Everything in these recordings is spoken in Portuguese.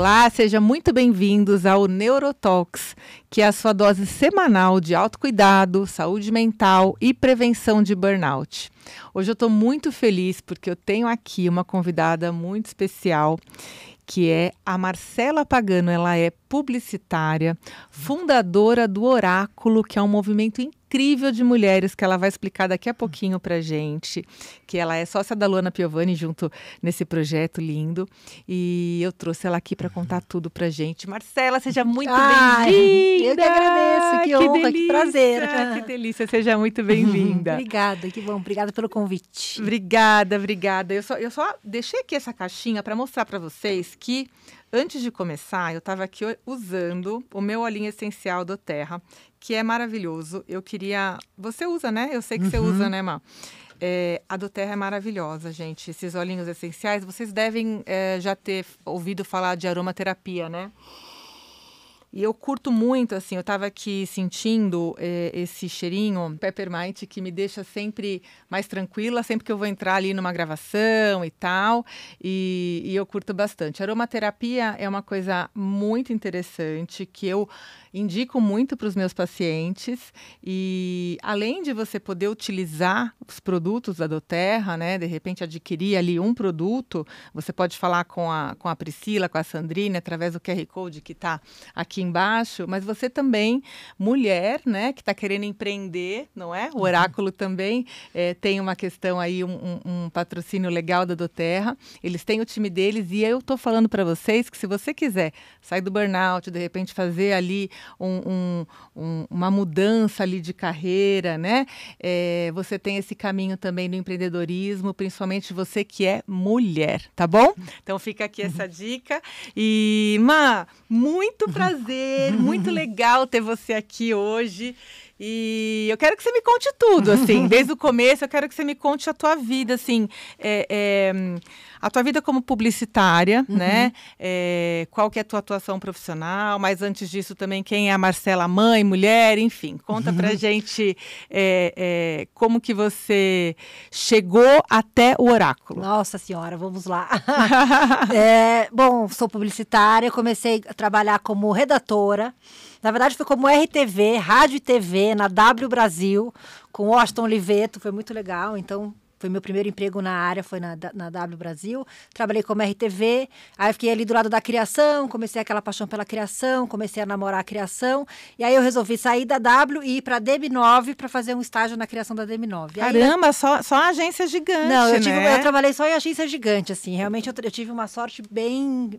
Olá, sejam muito bem-vindos ao Neurotox, que é a sua dose semanal de autocuidado, saúde mental e prevenção de burnout. Hoje eu estou muito feliz porque eu tenho aqui uma convidada muito especial que é a Marcela Pagano. Ela é publicitária, fundadora do Oráculo, que é um movimento incrível incrível de mulheres que ela vai explicar daqui a pouquinho para gente, que ela é sócia da Luana Piovani junto nesse projeto lindo. E eu trouxe ela aqui para contar tudo para gente. Marcela, seja muito bem-vinda. Eu que agradeço, que, que honra, delícia, que prazer. Que delícia, seja muito bem-vinda. obrigada, que bom, obrigada pelo convite. Obrigada, obrigada. Eu só, eu só deixei aqui essa caixinha para mostrar para vocês que Antes de começar, eu estava aqui usando o meu olhinho essencial do Terra, que é maravilhoso. Eu queria. Você usa, né? Eu sei que uhum. você usa, né, Má? É, a do Terra é maravilhosa, gente. Esses olhinhos essenciais, vocês devem é, já ter ouvido falar de aromaterapia, né? E eu curto muito, assim, eu estava aqui sentindo é, esse cheirinho peppermint que me deixa sempre mais tranquila, sempre que eu vou entrar ali numa gravação e tal. E, e eu curto bastante. Aromaterapia é uma coisa muito interessante que eu indico muito para os meus pacientes e além de você poder utilizar os produtos da Doterra, né, de repente adquirir ali um produto, você pode falar com a, com a Priscila, com a Sandrine, através do QR Code que está aqui embaixo, mas você também, mulher, né, que está querendo empreender, não é? O uhum. Oráculo também é, tem uma questão aí, um, um, um patrocínio legal da Doterra, eles têm o time deles e eu estou falando para vocês que se você quiser sair do burnout, de repente fazer ali um, um, uma mudança ali de carreira, né? É, você tem esse caminho também no empreendedorismo, principalmente você que é mulher, tá bom? Então fica aqui essa dica. E, Ma, muito prazer, muito legal ter você aqui hoje. E eu quero que você me conte tudo, assim, desde o começo, eu quero que você me conte a tua vida, assim. É, é a tua vida como publicitária, uhum. né? É, qual que é a tua atuação profissional? Mas antes disso também, quem é a Marcela, mãe, mulher, enfim. Conta pra uhum. gente é, é, como que você chegou até o oráculo. Nossa senhora, vamos lá. É, bom, sou publicitária, comecei a trabalhar como redatora. Na verdade, foi como RTV, rádio e TV, na W Brasil, com Washington Oliveto, foi muito legal. Então, foi meu primeiro emprego na área, foi na, na W Brasil. Trabalhei como RTV, aí fiquei ali do lado da criação, comecei aquela paixão pela criação, comecei a namorar a criação. E aí eu resolvi sair da W e ir para a DM9 para fazer um estágio na criação da DM9. Caramba, aí, só, só agência gigante. Não, eu, né? tive, né? eu trabalhei só em agência gigante, assim. Realmente eu, eu tive uma sorte bem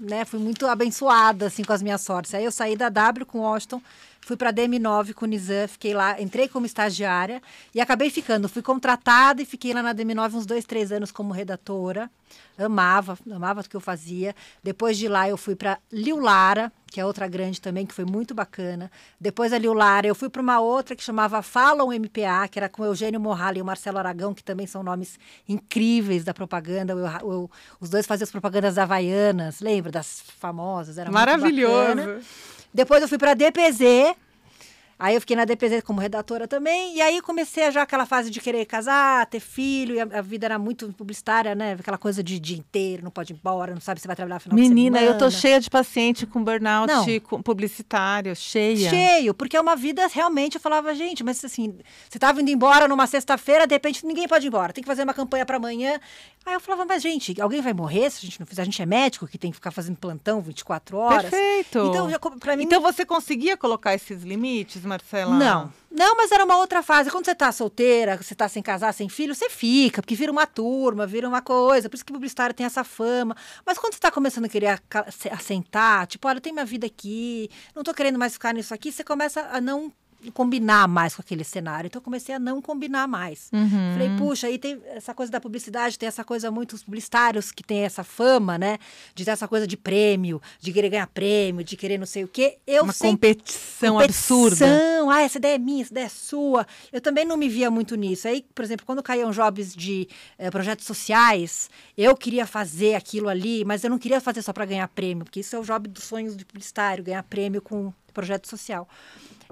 né? Fui muito abençoada assim com as minhas sortes. Aí eu saí da W com o Washington fui para a DM9 com o Nizam, fiquei lá, entrei como estagiária e acabei ficando. Fui contratada e fiquei lá na DM9 uns dois, três anos como redatora. Amava, amava o que eu fazia. Depois de lá eu fui para Liu Lara, que é outra grande também, que foi muito bacana. Depois da o Lara, eu fui para uma outra que chamava Falam MPA, que era com o Eugênio Morral e o Marcelo Aragão, que também são nomes incríveis da propaganda. Eu, eu, os dois faziam as propagandas havaianas, lembra das famosas? Era Maravilhoso. Depois eu fui para DPZ, Aí eu fiquei na DPZ como redatora também, e aí comecei já aquela fase de querer casar, ter filho, e a, a vida era muito publicitária, né? Aquela coisa de dia inteiro, não pode ir embora, não sabe se vai trabalhar final Menina, de semana. eu tô cheia de paciente com burnout não. com publicitário, cheia. Cheio, porque é uma vida realmente, eu falava, gente, mas assim, você tava tá indo embora numa sexta-feira, de repente ninguém pode ir embora, tem que fazer uma campanha para amanhã. Aí eu falava, mas gente, alguém vai morrer se a gente não fizer? A gente é médico que tem que ficar fazendo plantão 24 horas. Perfeito. Então, já, mim... então você conseguia colocar esses limites? Marcela? Não. Não, mas era uma outra fase. Quando você tá solteira, você tá sem casar, sem filho, você fica, porque vira uma turma, vira uma coisa. Por isso que publicitário tem essa fama. Mas quando você tá começando a querer assentar, tipo, olha, eu tenho minha vida aqui, não tô querendo mais ficar nisso aqui, você começa a não combinar mais com aquele cenário. Então eu comecei a não combinar mais. Uhum. Falei, puxa, aí tem essa coisa da publicidade, tem essa coisa muito os publicitários que tem essa fama, né, de ter essa coisa de prêmio, de querer ganhar prêmio, de querer não sei o quê. Eu uma sempre... competição, competição absurda. Ah, essa ideia é minha, essa ideia é sua. Eu também não me via muito nisso. Aí, por exemplo, quando caíam jobs de eh, projetos sociais, eu queria fazer aquilo ali, mas eu não queria fazer só para ganhar prêmio, porque isso é o job dos sonhos de publicitário, ganhar prêmio com projeto social.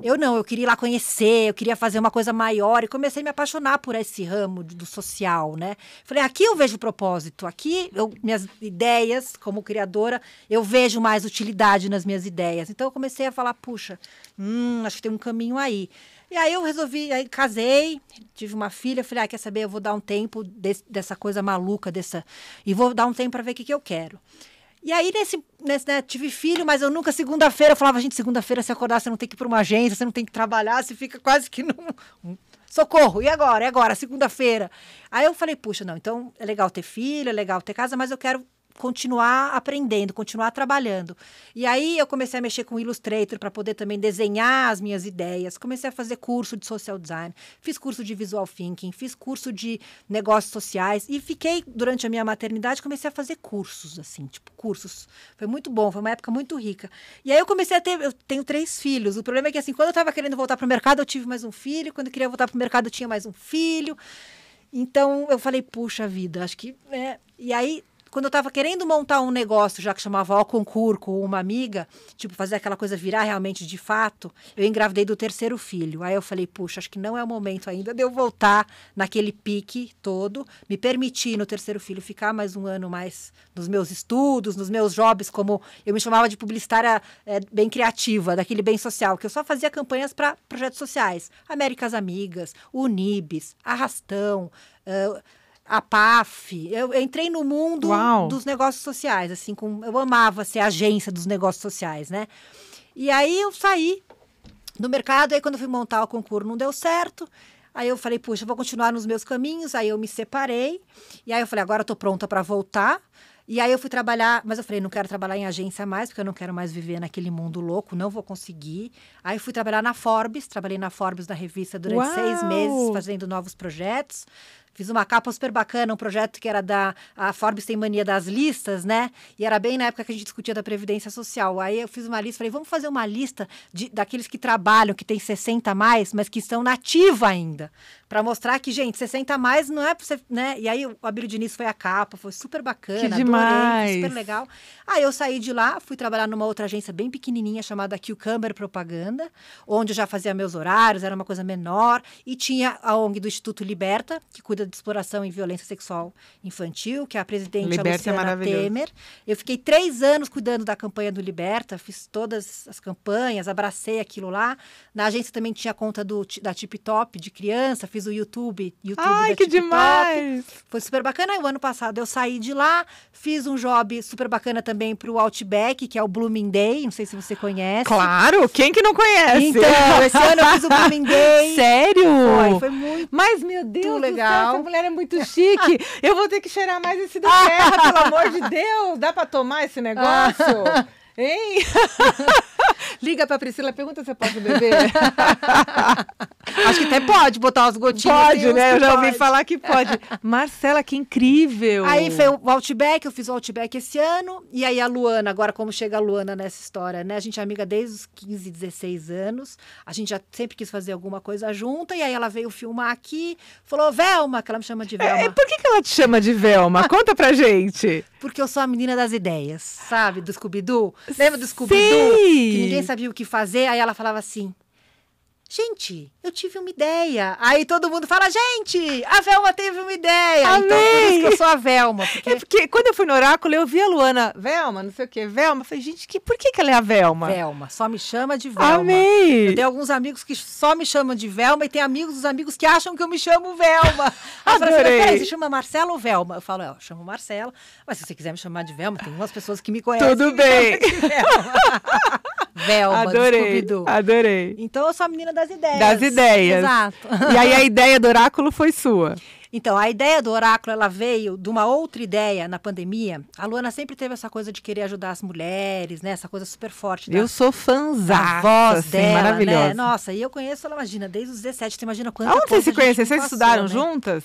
Eu não, eu queria ir lá conhecer, eu queria fazer uma coisa maior e comecei a me apaixonar por esse ramo do social, né? Falei, aqui eu vejo propósito, aqui eu, minhas ideias como criadora, eu vejo mais utilidade nas minhas ideias. Então eu comecei a falar, puxa, hum, acho que tem um caminho aí. E aí eu resolvi, aí casei, tive uma filha, falei, ah, quer saber, eu vou dar um tempo desse, dessa coisa maluca, dessa e vou dar um tempo para ver o que, que eu quero. E aí, nesse, nesse né, tive filho, mas eu nunca, segunda-feira, eu falava, gente, segunda-feira, se acordar, você não tem que ir para uma agência, você não tem que trabalhar, você fica quase que num. Socorro, e agora? E agora? Segunda-feira. Aí eu falei, puxa, não, então é legal ter filho, é legal ter casa, mas eu quero continuar aprendendo, continuar trabalhando. E aí eu comecei a mexer com Illustrator para poder também desenhar as minhas ideias. Comecei a fazer curso de social design, fiz curso de visual thinking, fiz curso de negócios sociais e fiquei durante a minha maternidade comecei a fazer cursos assim, tipo cursos. Foi muito bom, foi uma época muito rica. E aí eu comecei a ter, eu tenho três filhos. O problema é que assim, quando eu estava querendo voltar para o mercado, eu tive mais um filho, quando eu queria voltar para o mercado, eu tinha mais um filho. Então eu falei, puxa vida, acho que, né? E aí quando eu estava querendo montar um negócio, já que chamava ao concurso com uma amiga, tipo, fazer aquela coisa virar realmente de fato, eu engravidei do terceiro filho. Aí eu falei, puxa, acho que não é o momento ainda de eu voltar naquele pique todo, me permitir no terceiro filho ficar mais um ano mais nos meus estudos, nos meus jobs, como eu me chamava de publicitária é, bem criativa, daquele bem social, que eu só fazia campanhas para projetos sociais. Américas Amigas, Unibis, Arrastão. Uh, a PAF. Eu, entrei no mundo Uau. dos negócios sociais, assim, com, eu amava ser agência dos negócios sociais, né? E aí eu saí do mercado, aí quando fui montar o concurso não deu certo. Aí eu falei, puxa, eu vou continuar nos meus caminhos. Aí eu me separei. E aí eu falei, agora eu tô pronta para voltar. E aí eu fui trabalhar, mas eu falei, não quero trabalhar em agência mais, porque eu não quero mais viver naquele mundo louco, não vou conseguir. Aí fui trabalhar na Forbes, trabalhei na Forbes na revista durante Uau! seis meses, fazendo novos projetos. Fiz uma capa super bacana, um projeto que era da. A Forbes tem mania das listas, né? E era bem na época que a gente discutia da Previdência Social. Aí eu fiz uma lista, falei, vamos fazer uma lista de, daqueles que trabalham, que tem 60 a mais, mas que estão nativa ainda. para mostrar que, gente, 60 a mais não é pra você. Né? E aí o Abílio Diniz foi a capa, foi super bacana, que demais. Adorei, super legal. Aí eu saí de lá, fui trabalhar numa outra agência bem pequenininha chamada Cucumber Propaganda, onde eu já fazia meus horários, era uma coisa menor, e tinha a ONG do Instituto Liberta, que cuida de exploração e violência sexual infantil, que é a presidente Liberta Luciana é Temer. Eu fiquei três anos cuidando da campanha do Liberta, fiz todas as campanhas, abracei aquilo lá. Na agência também tinha a conta do, da Tip Top de criança, fiz o YouTube. YouTube Ai, que Tip demais! Top. Foi super bacana. Aí, o ano passado eu saí de lá, fiz um job super bacana também para o Outback, que é o Blooming Day, não sei se você conhece. Claro, quem que não conhece? Então, esse ano eu fiz o Blooming Day. Sério? Foi, foi muito Mas, meu Deus, legal essa mulher é muito chique. Eu vou ter que cheirar mais esse da terra, pelo amor de Deus. Dá para tomar esse negócio? Hein? Liga pra Priscila, pergunta se eu posso beber. Acho que até pode botar umas gotinhas. Pode, né? Eu já ouvi pode. falar que pode. Marcela, que incrível! Aí foi o Outback, eu fiz o Outback esse ano. E aí a Luana, agora como chega a Luana nessa história, né? A gente é amiga desde os 15, 16 anos. A gente já sempre quis fazer alguma coisa junta. E aí ela veio filmar aqui, falou, Velma, que ela me chama de é, Velma. É, por que, que ela te chama de Velma? Conta pra gente. Porque eu sou a menina das ideias, sabe? Do Scooby-Doo. Lembra do scooby Sim. Que ninguém sabia o que fazer, aí ela falava assim: Gente, eu tive uma ideia. Aí todo mundo fala, gente, a Velma teve uma ideia. Amei. Então, por isso que eu sou a Velma. É porque... É porque quando eu fui no oráculo, eu vi a Luana, Velma, não sei o quê. Velma. Eu falei, gente, que, por que, que ela é a Velma? Velma, só me chama de Velma. Amei. Eu tenho alguns amigos que só me chamam de Velma e tem amigos dos amigos que acham que eu me chamo Velma. Aí assim, Adorei. Você assim, você chama Marcela ou Velma? Eu falo, é, eu chamo Marcela. Mas se você quiser me chamar de Velma, tem umas pessoas que me conhecem. Tudo bem. Velma, adorei, adorei. Então eu sou a menina das ideias. Das ideias. Exato. E aí a ideia do oráculo foi sua. Então, a ideia do oráculo, ela veio de uma outra ideia na pandemia. A Luana sempre teve essa coisa de querer ajudar as mulheres, né? Essa coisa super forte. Da, eu sou fãzada. A voz assim, dela, né? maravilhosa. Né? Nossa, e eu conheço ela, imagina, desde os 17. Você imagina quanto Aonde vocês se conhecem? Vocês estudaram né? juntas?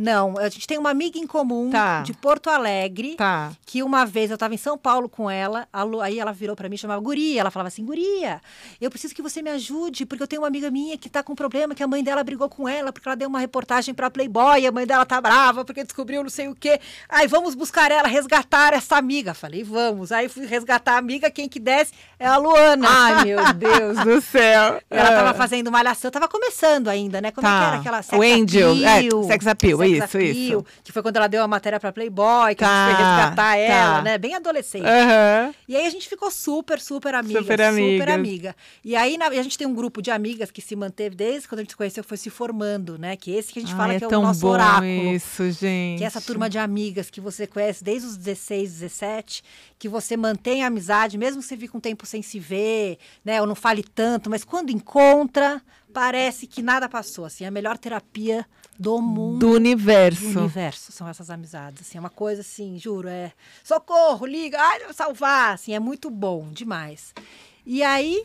Não, a gente tem uma amiga em comum tá. de Porto Alegre, tá. que uma vez eu estava em São Paulo com ela, Lu, aí ela virou para mim e chamava Guria. Ela falava assim: Guria, eu preciso que você me ajude, porque eu tenho uma amiga minha que está com um problema, que a mãe dela brigou com ela, porque ela deu uma reportagem para Playboy, a mãe dela tá brava, porque descobriu não sei o quê. Aí vamos buscar ela, resgatar essa amiga. Falei, vamos. Aí fui resgatar a amiga, quem que desce é a Luana. Ai, meu Deus do céu. Ela estava ah. fazendo malhação, estava começando ainda, né? Como é tá. que era aquela sex O Angel, appeal, é, sex appeal, sex isso, desafio, isso. que foi quando ela deu a matéria para Playboy, que tá, a gente foi tá, resgatar tá. ela, né? Bem adolescente. Uhum. E aí a gente ficou super, super amiga. Super amiga. Super amiga. E aí na, a gente tem um grupo de amigas que se manteve desde quando a gente se conheceu, foi se formando, né? Que esse que a gente Ai, fala é que é o nosso oráculo. Isso, gente. Que é essa turma de amigas que você conhece desde os 16, 17, que você mantém a amizade, mesmo que você fique um tempo sem se ver, né? Ou não fale tanto, mas quando encontra, parece que nada passou, assim, é a melhor terapia do mundo. Do universo. Do universo, são essas amizades, assim, é uma coisa assim, juro, é socorro, liga, ai, salvar, assim, é muito bom, demais. E aí,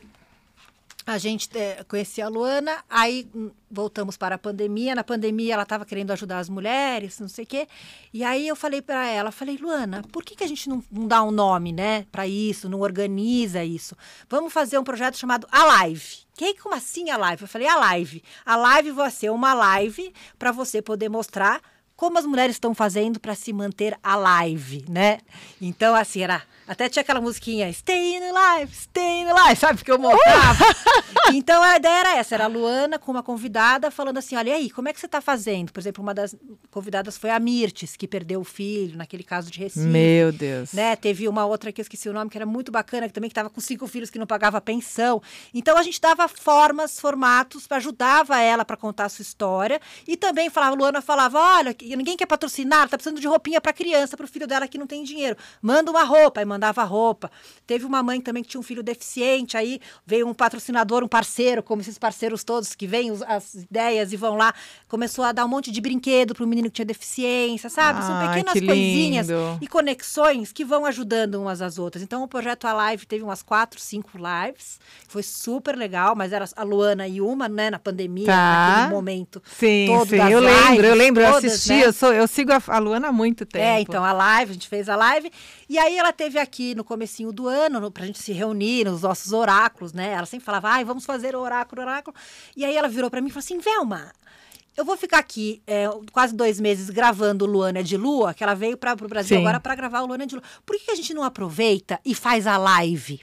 a gente é, conhecia a Luana, aí hum, voltamos para a pandemia. Na pandemia, ela estava querendo ajudar as mulheres, não sei o quê. E aí eu falei para ela, falei, Luana, por que, que a gente não, não dá um nome, né, para isso, não organiza isso? Vamos fazer um projeto chamado A Live. Que como assim a live? Eu falei a live. A live vai ser é uma live para você poder mostrar como as mulheres estão fazendo para se manter a live, né? Então assim era até tinha aquela musiquinha, Stay in Life, Stay in Life, sabe? Porque eu montava. Uh! então a ideia era essa, era a Luana com uma convidada falando assim, olha aí, como é que você está fazendo? Por exemplo, uma das convidadas foi a Mirtes, que perdeu o filho, naquele caso de Recife. Meu Deus. Né? Teve uma outra que eu esqueci o nome, que era muito bacana, que também estava com cinco filhos que não pagava pensão. Então a gente dava formas, formatos, ajudava ela para contar a sua história. E também falava, Luana falava, olha, ninguém quer patrocinar, tá precisando de roupinha para criança, para o filho dela que não tem dinheiro. Manda uma roupa, manda mandava roupa. Teve uma mãe também que tinha um filho deficiente, aí veio um patrocinador, um parceiro, como esses parceiros todos que vêm as ideias e vão lá. Começou a dar um monte de brinquedo para o menino que tinha deficiência, sabe? Ah, São pequenas coisinhas e conexões que vão ajudando umas às outras. Então, o projeto A Live teve umas quatro, cinco lives. Foi super legal, mas era a Luana e uma, né, na pandemia, tá. naquele momento. Sim, todo sim. eu lives, lembro, eu lembro, todas, eu assisti, né? eu, sou, eu sigo a, a Luana há muito é, tempo. É, então, a live, a gente fez a live. E aí ela teve aqui no comecinho do ano, no, pra gente se reunir nos nossos oráculos, né? Ela sempre falava, ai, vamos fazer oráculo, oráculo. E aí ela virou para mim e falou assim, Velma, eu vou ficar aqui é, quase dois meses gravando Luana de Lua, que ela veio para o Brasil Sim. agora para gravar o Luana de Lua. Por que a gente não aproveita e faz a live?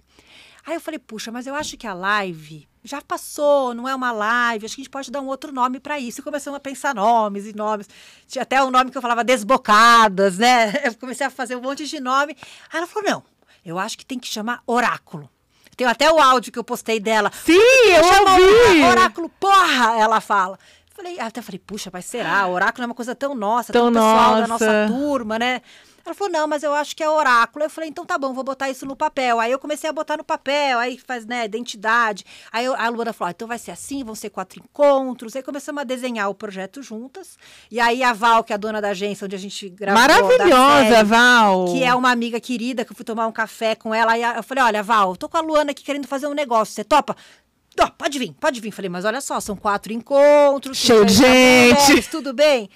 Aí eu falei, puxa, mas eu acho que a live já passou, não é uma live, acho que a gente pode dar um outro nome para isso. E começamos a pensar nomes e nomes. Tinha até um nome que eu falava desbocadas, né? Eu comecei a fazer um monte de nome. Aí ela falou: não, eu acho que tem que chamar oráculo. Tem até o áudio que eu postei dela. Sim, eu ouvi! Oráculo, porra, ela fala. Falei, até falei, puxa, mas será? Oráculo é uma coisa tão nossa, tão, tão pessoal nossa. da nossa turma, né? Ela falou, não, mas eu acho que é oráculo. Eu falei, então tá bom, vou botar isso no papel. Aí eu comecei a botar no papel, aí faz, né, identidade. Aí eu, a Luana falou, ah, então vai ser assim, vão ser quatro encontros. Aí começamos a desenhar o projeto juntas. E aí a Val, que é a dona da agência onde a gente gravou. Maravilhosa, série, Val! Que é uma amiga querida, que eu fui tomar um café com ela. Aí eu falei, olha, Val, tô com a Luana aqui querendo fazer um negócio, você topa? Não, pode vir, pode vir. Falei, mas olha só, são quatro encontros. Cheio de gente! tudo bem?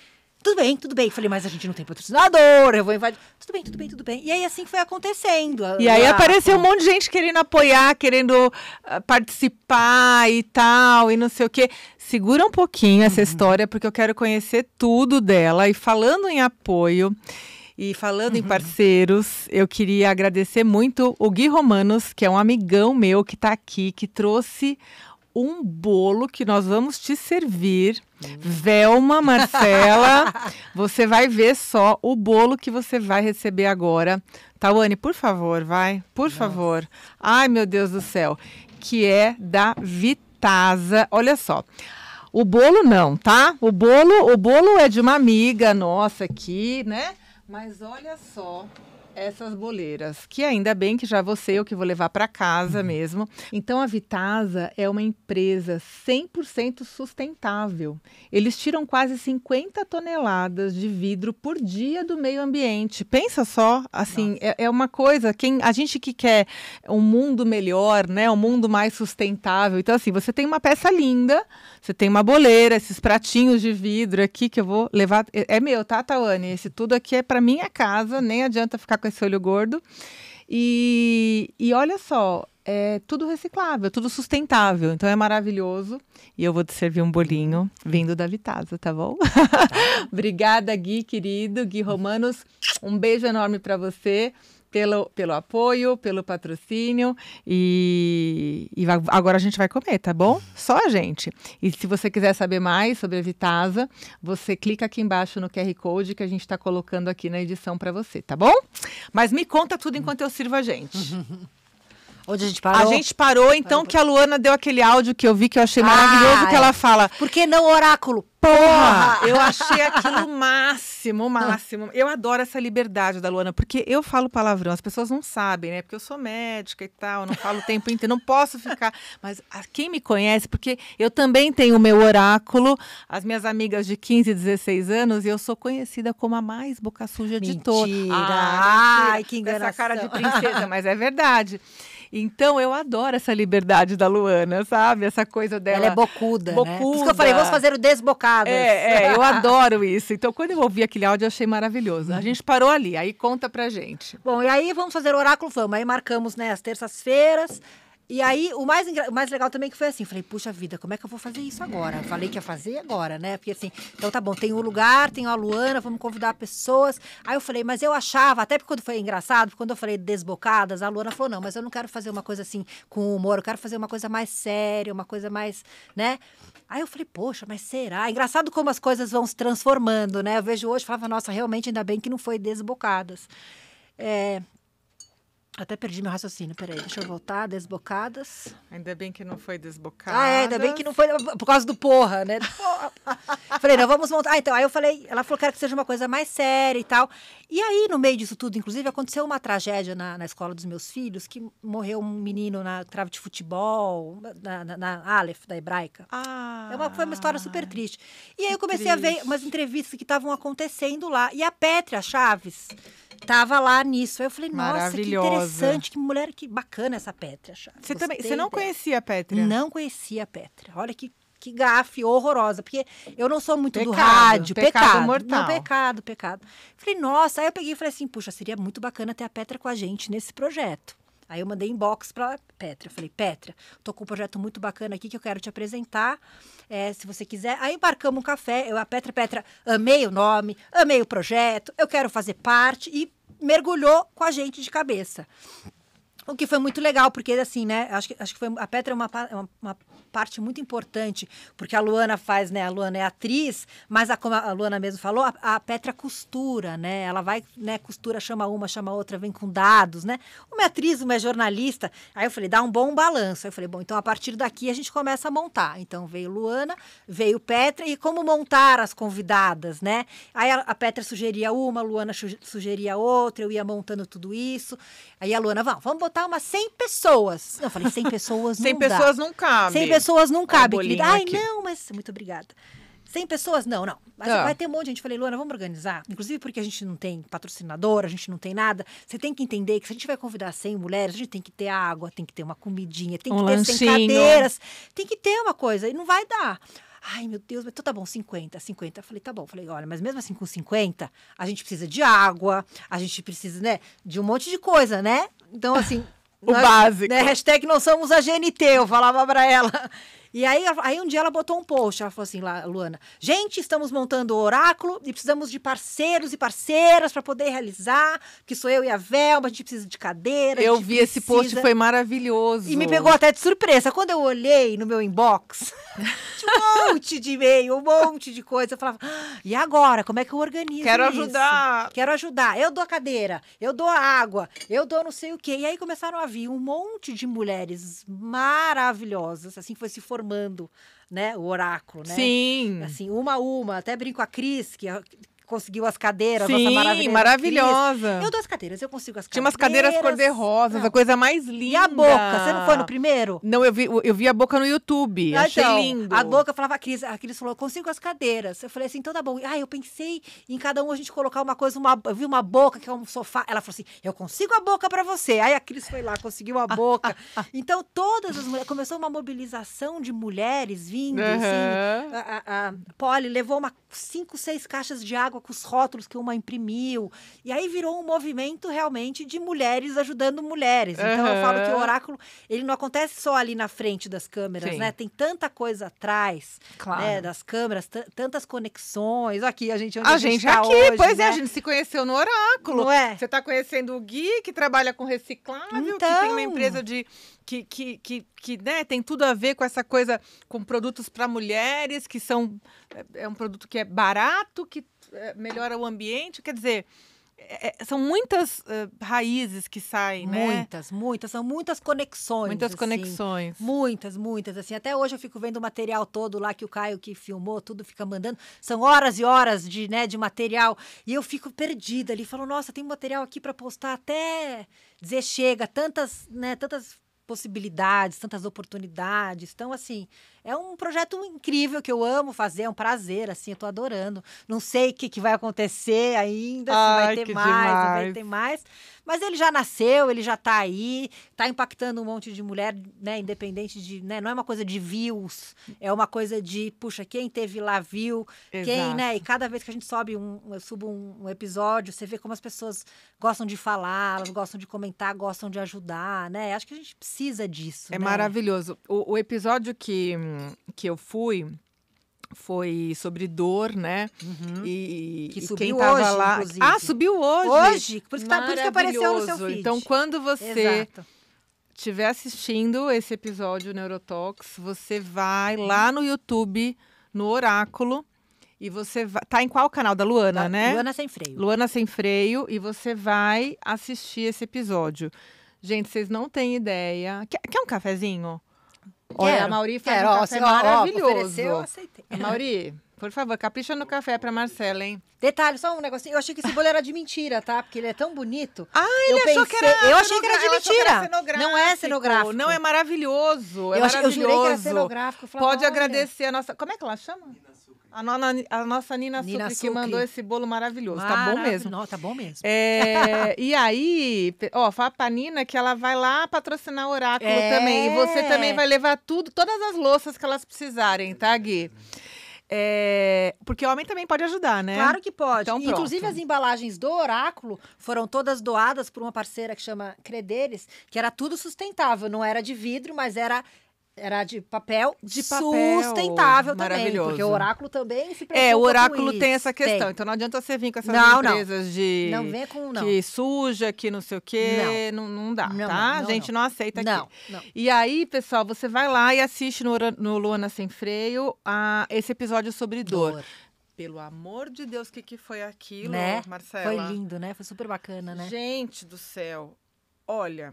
tudo bem, tudo bem. Falei, mas a gente não tem patrocinador, eu vou invadir. Tudo bem, tudo bem, tudo bem. E aí assim foi acontecendo. E aí apareceu um né? monte de gente querendo apoiar, querendo ah, participar e tal, e não sei o quê. Segura um pouquinho essa uhum. história, porque eu quero conhecer tudo dela. E falando em apoio. E falando uhum. em parceiros, eu queria agradecer muito o Gui Romanos, que é um amigão meu que está aqui, que trouxe um bolo que nós vamos te servir. Velma, Marcela, você vai ver só o bolo que você vai receber agora. Tawane, por favor, vai. Por Nossa. favor. Ai, meu Deus do céu. Que é da Vitasa. Olha só. O bolo não, tá? O bolo, o bolo é de uma amiga nossa aqui, né? Mas olha só essas boleiras, que ainda bem que já você eu que vou levar para casa uhum. mesmo. Então a Vitasa é uma empresa 100% sustentável. Eles tiram quase 50 toneladas de vidro por dia do meio ambiente. Pensa só, assim, é, é, uma coisa, quem a gente que quer um mundo melhor, né, um mundo mais sustentável. Então assim, você tem uma peça linda, você tem uma boleira, esses pratinhos de vidro aqui que eu vou levar, é, é meu, tá, Tawane? Esse tudo aqui é para minha casa, nem adianta ficar com com esse olho gordo. E, e olha só, é tudo reciclável, tudo sustentável. Então é maravilhoso. E eu vou te servir um bolinho vindo da Vitasa, tá bom? Obrigada, Gui, querido. Gui Romanos, um beijo enorme para você pelo, pelo apoio, pelo patrocínio e, e agora a gente vai comer, tá bom? Só a gente. E se você quiser saber mais sobre a Vitasa, você clica aqui embaixo no QR Code que a gente está colocando aqui na edição para você, tá bom? Mas me conta tudo enquanto eu sirvo a gente. Onde a gente parou? A gente parou, então, parou. que a Luana deu aquele áudio que eu vi que eu achei maravilhoso, ah, que é. ela fala. Por que não oráculo? Porra! Eu achei aquilo o máximo, o máximo. Eu adoro essa liberdade da Luana, porque eu falo palavrão, as pessoas não sabem, né? Porque eu sou médica e tal, não falo o tempo inteiro, não posso ficar. Mas quem me conhece, porque eu também tenho o meu oráculo, as minhas amigas de 15, 16 anos, e eu sou conhecida como a mais boca suja de todos. Mentira! Ah, Ai, que enganação. Essa cara de princesa, mas é verdade. Então eu adoro essa liberdade da Luana, sabe? Essa coisa dela. Ela é bocuda. Bocuda. Né? isso que eu falei, vamos fazer o desbocado. É, é, eu adoro isso. Então quando eu ouvi aquele áudio, eu achei maravilhoso. A gente parou ali, aí conta pra gente. Bom, e aí vamos fazer o Oráculo Fama. Aí marcamos né, as terças-feiras. E aí, o mais, o mais legal também é que foi assim, falei, puxa vida, como é que eu vou fazer isso agora? Falei que ia fazer agora, né? Porque assim, então tá bom, tem um lugar, tem a Luana, vamos convidar pessoas. Aí eu falei, mas eu achava, até porque quando foi engraçado, quando eu falei desbocadas, a Luana falou, não, mas eu não quero fazer uma coisa assim com humor, eu quero fazer uma coisa mais séria, uma coisa mais, né? Aí eu falei, poxa, mas será? Engraçado como as coisas vão se transformando, né? Eu vejo hoje, falava, nossa, realmente ainda bem que não foi desbocadas. É, até perdi meu raciocínio, peraí, deixa eu voltar. Desbocadas. Ainda bem que não foi desbocada. Ah, é, ainda bem que não foi por causa do porra, né? falei, não, vamos montar. Ah, então, aí eu falei, ela falou, quero que seja uma coisa mais séria e tal. E aí, no meio disso tudo, inclusive, aconteceu uma tragédia na, na escola dos meus filhos, que morreu um menino na trave de futebol, na, na, na Aleph, da hebraica. Ah, é uma, foi uma história super ah, triste. E aí eu comecei triste. a ver umas entrevistas que estavam acontecendo lá. E a Petra Chaves tava lá nisso. Aí eu falei, nossa, que interessante interessante, que mulher que bacana essa Petra. Você Gostei também, você não dela. conhecia a Petra? Não conhecia a Petra. Olha que que gafe horrorosa, porque eu não sou muito pecado, do rádio, pecado, pecado mortal. Não, pecado, pecado. Falei, nossa, aí eu peguei e falei assim, puxa, seria muito bacana ter a Petra com a gente nesse projeto. Aí eu mandei inbox pra Petra, falei, Petra, tô com um projeto muito bacana aqui que eu quero te apresentar, é, se você quiser. Aí embarcamos um café, eu, a Petra, Petra, amei o nome, amei o projeto, eu quero fazer parte e mergulhou com a gente de cabeça. O que foi muito legal, porque assim, né? Acho que, acho que foi, a Petra é uma, uma, é uma parte muito importante, porque a Luana faz, né? A Luana é atriz, mas a, como a Luana mesmo falou, a, a Petra costura, né? Ela vai, né? Costura, chama uma, chama outra, vem com dados, né? Uma é atriz, uma é jornalista. Aí eu falei, dá um bom balanço. Aí eu falei, bom, então a partir daqui a gente começa a montar. Então veio Luana, veio Petra, e como montar as convidadas, né? Aí a, a Petra sugeria uma, a Luana sugeria outra, eu ia montando tudo isso. Aí a Luana, vamos, vamos botar contratar umas 100 pessoas. Eu falei, 100 pessoas não 100 dá. pessoas não cabe. 100 pessoas não cabe, querida. Ai, aqui. não, mas muito obrigada. 100 pessoas? Não, não. Mas ah. vai ter um monte de gente. falei, Luana, vamos organizar. Inclusive porque a gente não tem patrocinador, a gente não tem nada. Você tem que entender que se a gente vai convidar 100 mulheres, a gente tem que ter água, tem que ter uma comidinha, tem um que ter 100 cadeiras, tem que ter uma coisa. E não vai dar. Ai, meu Deus, mas então tá bom, 50, 50. Eu falei, tá bom. Falei, olha, mas mesmo assim com 50, a gente precisa de água, a gente precisa, né, de um monte de coisa, né? Então, assim. o nós, básico. Né, hashtag não somos a GNT, eu falava pra ela. E aí, aí um dia ela botou um post, ela falou assim, lá, Luana, gente, estamos montando o oráculo e precisamos de parceiros e parceiras para poder realizar, que sou eu e a Velma, a gente precisa de cadeira. Eu vi precisa... esse post, foi maravilhoso. E me pegou até de surpresa. Quando eu olhei no meu inbox, um monte de e-mail, um monte de coisa, eu falava, ah, e agora? Como é que eu organizo Quero isso? ajudar. Quero ajudar. Eu dou a cadeira, eu dou a água, eu dou não sei o quê. E aí começaram a vir um monte de mulheres maravilhosas, assim, foi se formando transformando né, o oráculo, né? Sim. Assim, uma a uma. Até brinco a Cris, que, é conseguiu as cadeiras. Sim, maravilhosa. maravilhosa. Eu dou as cadeiras, eu consigo as cadeiras. Tinha umas cadeiras cor de rosa a coisa mais linda. E a boca? Você não foi no primeiro? Não, eu vi, eu vi a boca no YouTube. Ah, achei então, lindo. A boca falava, a Cris, a Cris falou, consigo as cadeiras. Eu falei assim, então tá bom. Ah, eu pensei em cada um a gente colocar uma coisa, uma, eu vi uma boca que é um sofá. Ela falou assim, eu consigo a boca para você. Aí a Cris foi lá, conseguiu a boca. então todas as mulheres, começou uma mobilização de mulheres vindo, uhum. assim. A, a, a Polly levou uma, cinco, seis caixas de água água com os rótulos que uma imprimiu. E aí virou um movimento realmente de mulheres ajudando mulheres. Então uhum. eu falo que o oráculo, ele não acontece só ali na frente das câmeras, Sim. né? Tem tanta coisa atrás né, claro. né, das câmeras, tantas conexões. Aqui, a gente onde a, a gente, gente tá aqui, hoje, pois é, né? é, a gente se conheceu no oráculo. Não é? Você está conhecendo o Gui, que trabalha com reciclável, então... que tem uma então. empresa de que, que, que, que né, tem tudo a ver com essa coisa com produtos para mulheres, que são é, é um produto que é barato, que é, melhora o ambiente. Quer dizer, é, é são muitas uh, raízes que saem, muitas, né? Muitas, muitas, são muitas conexões. Muitas assim, conexões. Muitas, muitas. Assim, até hoje eu fico vendo o material todo lá que o Caio que filmou, tudo fica mandando. São horas e horas de, né, de material. E eu fico perdida ali, falo, nossa, tem material aqui para postar até dizer chega, tantas, né, tantas possibilidades, tantas oportunidades. Então, assim, é um projeto incrível que eu amo fazer, é um prazer, assim, eu tô adorando. Não sei o que, que vai acontecer ainda, Ai, se vai ter mais, demais. vai ter mais. Mas ele já nasceu, ele já está aí, está impactando um monte de mulher, né? Independente de. Né, não é uma coisa de views, é uma coisa de, puxa, quem teve lá viu, Exato. quem, né? E cada vez que a gente sobe um, eu subo um, episódio, você vê como as pessoas gostam de falar, elas gostam de comentar, gostam de ajudar, né? Acho que a gente precisa disso. É né? maravilhoso. O, o episódio que que eu fui foi sobre dor, né? Uhum. E, que subiu e quem tava hoje, lá. Inclusive. Ah, subiu hoje. Hoje, por isso, tá, por isso que apareceu no seu feed. Então, quando você estiver assistindo esse episódio Neurotox, você vai Sim. lá no YouTube, no Oráculo, e você vai. Tá em qual canal? Da Luana, né? Luana Sem Freio. Luana Sem Freio, e você vai assistir esse episódio. Gente, vocês não têm ideia. Quer, quer um cafezinho? É, olha, a Mauri faz Quero. um café ó, maravilhoso. Ó, ofereceu, eu aceitei. Mauri, por favor, capricha no café pra Marcela, hein? Detalhe, só um negocinho. Eu achei que esse bolo era de mentira, tá? Porque ele é tão bonito. Ah, ele eu pensei, que era. Eu achei que era de mentira. Era não é cenográfico. Não, é maravilhoso. É eu maravilhoso. Achei, eu jurei que era cenográfico. Eu Pode olha. agradecer a nossa. Como é que ela chama? A, nona, a nossa Nina, Nina que mandou esse bolo maravilhoso. Tá bom mesmo. Não, tá bom mesmo. É, e aí, ó, fala pra Nina que ela vai lá patrocinar o Oráculo é. também. E você também vai levar tudo, todas as louças que elas precisarem, tá, Gui? É, porque o homem também pode ajudar, né? Claro que pode. Então, Inclusive, as embalagens do Oráculo foram todas doadas por uma parceira que chama Crederes, que era tudo sustentável, não era de vidro, mas era era de papel, de papel sustentável também. Porque o oráculo também se é, preocupa É, o oráculo tem essa questão. Tem. Então não adianta você vir com essas não, empresas não. de. Não vem com não. Que suja, que não sei o quê. Não, não, não dá, não, tá? a gente não, aceita aqui. Não. E aí, pessoal, você vai lá e assiste no, no Luana Sem Freio a, esse episódio sobre dor. dor. Pelo amor de Deus, o que, que foi aquilo, né? Marcela? Foi lindo, né? Foi super bacana, né? Gente do céu. Olha,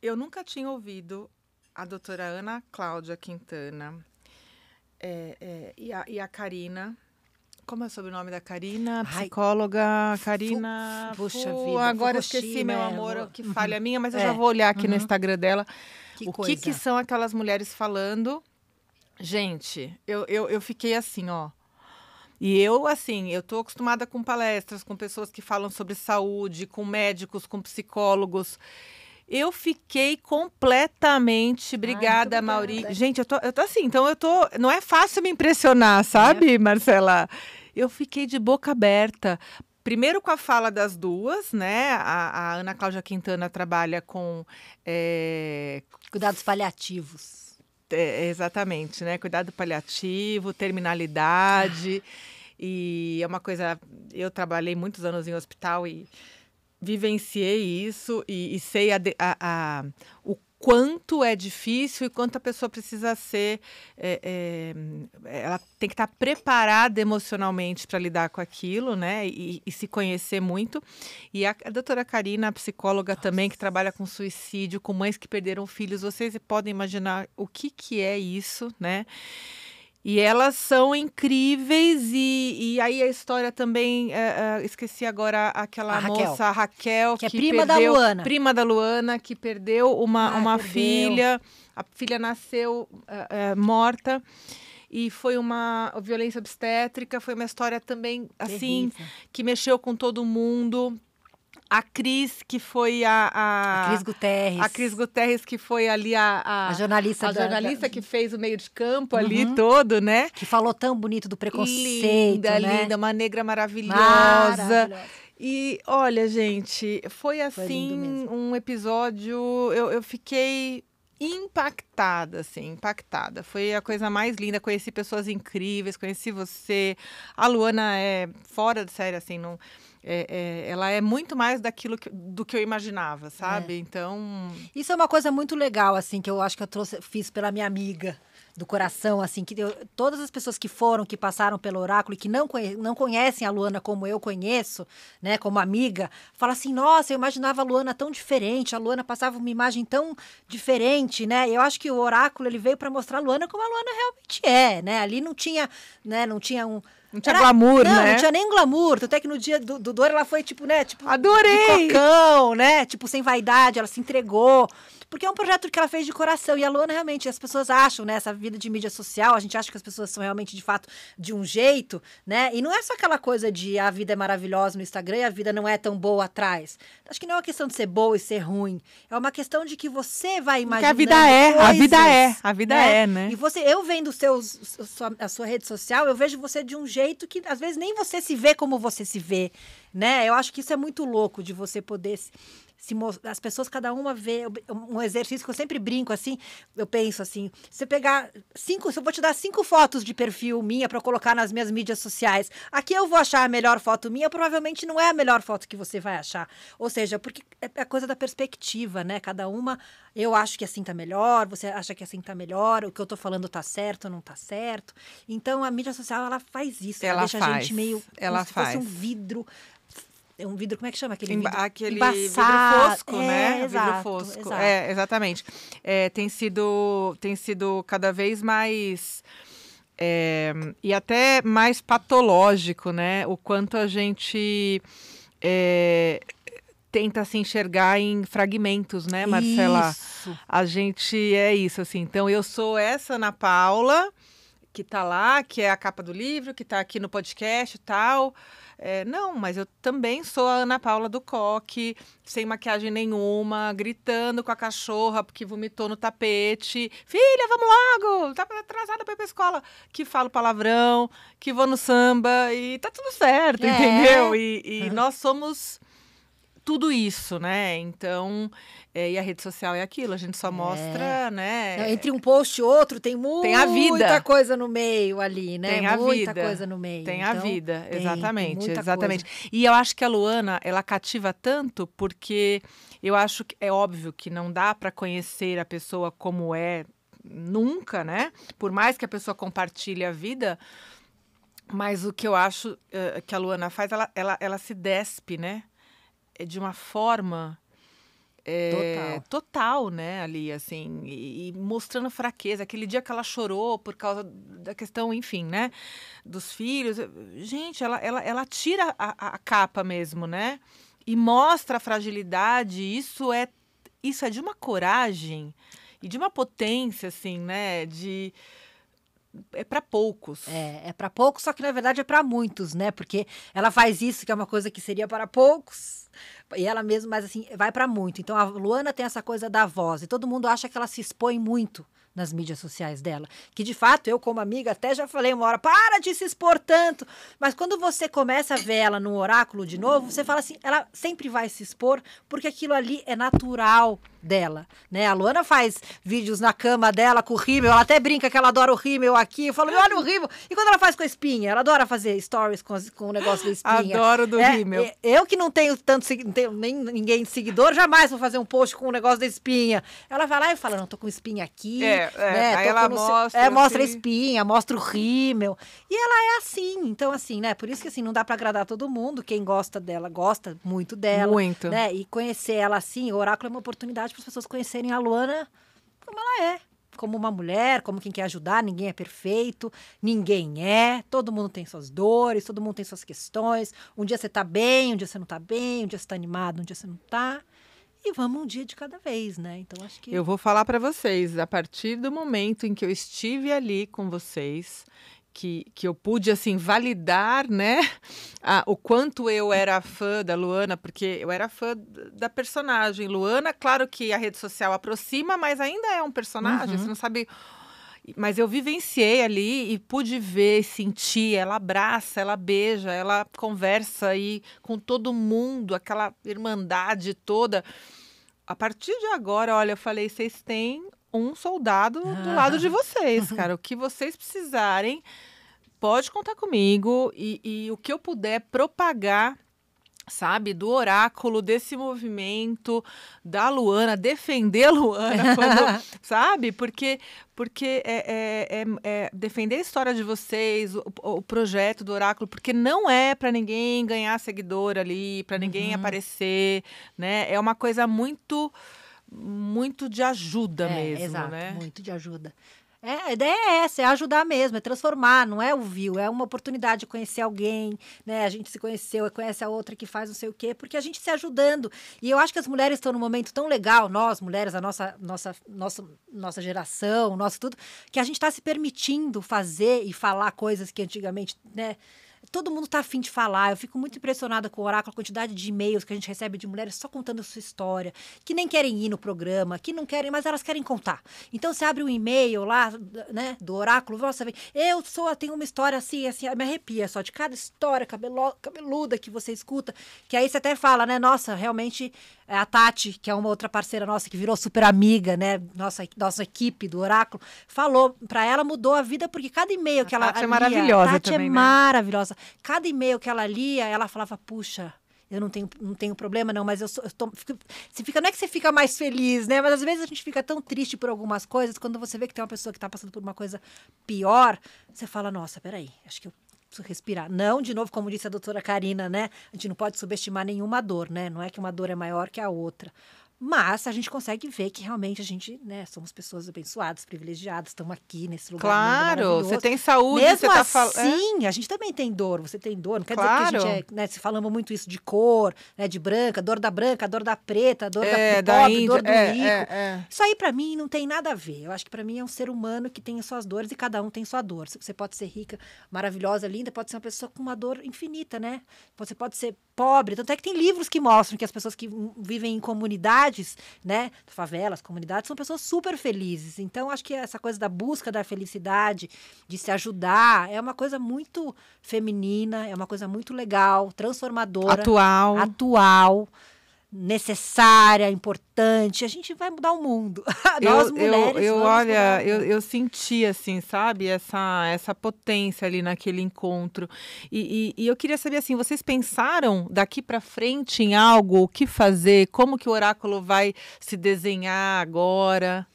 eu nunca tinha ouvido a doutora Ana Cláudia Quintana é, é, e, a, e a Karina. Como é o sobrenome da Karina? Psicóloga Ai, Karina. Fu, puxa vida. Agora esqueci, meu é, amor, que falha uhum. minha, mas eu é. já vou olhar aqui uhum. no Instagram dela. Que o coisa. que, que são aquelas mulheres falando. Gente, eu, eu, eu fiquei assim, ó. E eu, assim, eu tô acostumada com palestras, com pessoas que falam sobre saúde, com médicos, com psicólogos. Eu fiquei completamente. Obrigada, Ai, Mauri. Gente, eu tô, eu tô assim, então eu tô. Não é fácil me impressionar, é. sabe, é. Marcela? Eu fiquei de boca aberta. Primeiro com a fala das duas, né? A, a Ana Cláudia Quintana trabalha com. É... Cuidados paliativos. É, exatamente, né? Cuidado paliativo, terminalidade. Ah. E é uma coisa. Eu trabalhei muitos anos em hospital e vivenciei isso e, e sei a, a, a, o quanto é difícil e quanto a pessoa precisa ser. É, é, ela tem que estar preparada emocionalmente para lidar com aquilo, né? E, e, se conhecer muito. E a, a doutora Karina, psicóloga Nossa. também, que trabalha com suicídio, com mães que perderam filhos, vocês podem imaginar o que, que é isso, né? E elas são incríveis, e, e aí a história também. Eh, eh, esqueci agora aquela a Raquel, moça, a Raquel, que, é que é prima perdeu, da Luana. Prima da Luana, que perdeu uma, ah, uma perdeu. filha. A filha nasceu eh, morta e foi uma violência obstétrica, foi uma história também assim que mexeu com todo mundo a Cris, que foi a, a. A, Cris Guterres. A Cris Guterres, que foi ali a. A, a jornalista. A da, jornalista da... que fez o meio de campo uhum. ali todo, né? Que falou tão bonito do preconceito. Linda, né? linda, uma negra maravilhosa. maravilhosa. E olha, gente, foi assim foi um episódio. Eu, eu fiquei impactada, assim, impactada. Foi a coisa mais linda. Conheci pessoas incríveis, conheci você. A Luana é fora de série, assim, não. É, é, ela é muito mais daquilo que, do que eu imaginava, é. sabe? É. Então. Isso é uma coisa muito legal, assim, que eu acho que eu trouxe, fiz pela minha amiga do coração, assim, que eu, todas as pessoas que foram, que passaram pelo oráculo e que não, conhe, não conhecem a Luana como eu conheço, né, como amiga, fala assim, nossa, eu imaginava a Luana tão diferente, a Luana passava uma imagem tão diferente, né? Eu acho que o oráculo ele veio para mostrar a Luana como a Luana realmente é, né? Ali não tinha, né, não tinha um não tinha era... glamour, não, né? Não, tinha nem glamour. até que no dia do, do Dor ela foi, tipo, né? Tipo, Adorei! cocão, né? Tipo, sem vaidade, ela se entregou. Porque é um projeto que ela fez de coração. E a Luana, realmente, as pessoas acham, né? Essa vida de mídia social, a gente acha que as pessoas são realmente, de fato, de um jeito, né? E não é só aquela coisa de ah, a vida é maravilhosa no Instagram e a vida não é tão boa atrás. Acho que não é uma questão de ser boa e ser ruim. É uma questão de que você vai imaginar. Porque a vida é, coisas, a vida é, a vida né? é, né? E você, eu vendo seus, a sua rede social, eu vejo você de um jeito jeito que às vezes nem você se vê como você se vê, né? Eu acho que isso é muito louco de você poder as pessoas cada uma vê um exercício que eu sempre brinco assim eu penso assim você pegar cinco se eu vou te dar cinco fotos de perfil minha para colocar nas minhas mídias sociais aqui eu vou achar a melhor foto minha provavelmente não é a melhor foto que você vai achar ou seja porque é a é coisa da perspectiva né cada uma eu acho que assim tá melhor você acha que assim tá melhor o que eu tô falando tá certo não tá certo então a mídia social ela faz isso ela, ela deixa faz. a gente meio ela como faz. se fosse um vidro é um vidro, como é que chama aquele vidro? aquele Embaçado. vidro né? é, fosco, é, né? Exato, vidro fosco. Exato. É, exatamente. É, tem, sido, tem sido cada vez mais. É, e até mais patológico, né? O quanto a gente é, tenta se enxergar em fragmentos, né, Marcela? Isso. A gente é isso, assim. Então, eu sou essa Ana Paula, que tá lá, que é a capa do livro, que tá aqui no podcast e tal. É, não, mas eu também sou a Ana Paula do Coque, sem maquiagem nenhuma, gritando com a cachorra porque vomitou no tapete. Filha, vamos logo! Tá atrasada pra ir pra escola. Que falo palavrão, que vou no samba e tá tudo certo, é. entendeu? E, e uhum. nós somos tudo isso, né? Então, é, e a rede social é aquilo, a gente só é. mostra, é. né? Entre um post e outro tem, mu tem muita coisa no meio ali, né? Tem a muita vida. coisa no meio. Tem então, a vida, tem, exatamente, tem exatamente. Coisa. E eu acho que a Luana, ela cativa tanto porque eu acho que é óbvio que não dá para conhecer a pessoa como é nunca, né? Por mais que a pessoa compartilhe a vida, mas o que eu acho uh, que a Luana faz, ela, ela, ela se despe, né? É de uma forma é, total. total, né, ali, assim, e, e, mostrando fraqueza. Aquele dia que ela chorou por causa da questão, enfim, né, dos filhos. Gente, ela, ela, ela tira a, a capa mesmo, né, e mostra a fragilidade. Isso é, isso é de uma coragem e de uma potência, assim, né, de é para poucos. É, é para poucos, só que na verdade é para muitos, né? Porque ela faz isso que é uma coisa que seria para poucos. E ela mesma, mas assim, vai para muito. Então a Luana tem essa coisa da voz e todo mundo acha que ela se expõe muito nas mídias sociais dela. Que de fato, eu, como amiga, até já falei uma hora, para de se expor tanto. Mas quando você começa a ver ela no oráculo de novo, você fala assim, ela sempre vai se expor, porque aquilo ali é natural dela, né? A Luana faz vídeos na cama dela com o rímel, ela até brinca que ela adora o rímel aqui, eu falo, olha o rímel. E quando ela faz com a espinha? Ela adora fazer stories com, com o negócio da espinha. Adoro do é, rímel. eu que não tenho tanto, não tenho nem ninguém de seguidor, jamais vou fazer um post com o negócio da espinha. Ela vai lá e fala, não, tô com espinha aqui, é. É, Né? Aí ela mostra. É, assim. mostra a espinha, mostra o rímel. E ela é assim. Então, assim, né? Por isso que assim, não dá para agradar todo mundo. Quem gosta dela, gosta muito dela. Muito. Né? E conhecer ela assim, o oráculo é uma oportunidade para as pessoas conhecerem a Luana como ela é como uma mulher, como quem quer ajudar, ninguém é perfeito, ninguém é, todo mundo tem suas dores, todo mundo tem suas questões. Um dia você tá bem, um dia você não tá bem, um dia você tá animado, um dia você não tá e vamos um dia de cada vez, né? Então acho que eu vou falar para vocês a partir do momento em que eu estive ali com vocês que, que eu pude assim validar né a, o quanto eu era fã da Luana porque eu era fã da personagem Luana claro que a rede social aproxima mas ainda é um personagem uhum. você não sabe mas eu vivenciei ali e pude ver, sentir. Ela abraça, ela beija, ela conversa aí com todo mundo, aquela irmandade toda. A partir de agora, olha, eu falei, vocês têm um soldado ah. do lado de vocês, cara. O que vocês precisarem, pode contar comigo e, e o que eu puder propagar sabe, do oráculo, desse movimento da Luana, defender Luana, quando, sabe? Porque porque é, é, é, é, defender a história de vocês, o, o, projeto do Oráculo, porque não é para ninguém ganhar seguidor ali, para ninguém uhum. aparecer, né? É uma coisa muito muito de ajuda é, mesmo, exato, né? Muito de ajuda. É, a ideia é essa, é ajudar mesmo, é transformar, não é o é uma oportunidade de conhecer alguém, né? A gente se conheceu, conhece a outra que faz não sei o quê, porque a gente se ajudando. E eu acho que as mulheres estão num momento tão legal, nós, mulheres, a nossa, nossa, nossa, nossa geração, nosso tudo, que a gente está se permitindo fazer e falar coisas que antigamente, né? todo mundo tá afim de falar. Eu fico muito impressionada com o Oráculo, a quantidade de e-mails que a gente recebe de mulheres só contando a sua história, que nem querem ir no programa, que não querem, mas elas querem contar. Então você abre um e-mail lá, né, do Oráculo, você vê, eu sou, tenho uma história assim, assim, me arrepia só de cada história cabelo, cabeluda que você escuta, que aí você até fala, né, nossa, realmente é a Tati, que é uma outra parceira nossa, que virou super amiga, né? Nossa, nossa equipe do Oráculo, falou, para ela mudou a vida, porque cada e-mail que a ela Tati é lia, é maravilhosa Tati também, é né? maravilhosa. Cada e-mail que ela lia, ela falava, puxa, eu não tenho, não tenho problema, não, mas eu, sou, eu tô, fico, você fica, não é que você fica mais feliz, né? Mas às vezes a gente fica tão triste por algumas coisas, quando você vê que tem uma pessoa que está passando por uma coisa pior, você fala, nossa, peraí, acho que eu respirar. Não, de novo, como disse a doutora Karina, né? A gente não pode subestimar nenhuma dor, né? Não é que uma dor é maior que a outra. Mas a gente consegue ver que realmente a gente, né, somos pessoas abençoadas, privilegiadas, estamos aqui nesse lugar. Claro, você tem saúde, Mesmo você tá falando. É. Sim, a gente também tem dor, você tem dor. Não quer claro. dizer que a gente é, né, se falamos muito isso de cor, né, de branca, dor da branca, dor da preta, dor é, da, pobre, da dor do é, rico. É, isso aí para mim não tem nada a ver. Eu acho que para mim é um ser humano que tem suas dores e cada um tem sua dor. Você pode ser rica, maravilhosa, linda, pode ser uma pessoa com uma dor infinita, né? Você pode ser pobre, tanto é que tem livros que mostram que as pessoas que vivem em comunidade comunidades, né? Favelas, comunidades, são pessoas super felizes. Então, acho que essa coisa da busca da felicidade, de se ajudar, é uma coisa muito feminina, é uma coisa muito legal, transformadora. Atual. Atual necessária, importante. A gente vai mudar o mundo. Nós mulheres. Eu, eu olha, eu, eu senti assim, sabe, essa, essa potência ali naquele encontro. E, e, e eu queria saber assim, vocês pensaram daqui para frente em algo, o que fazer, como que o oráculo vai se desenhar agora?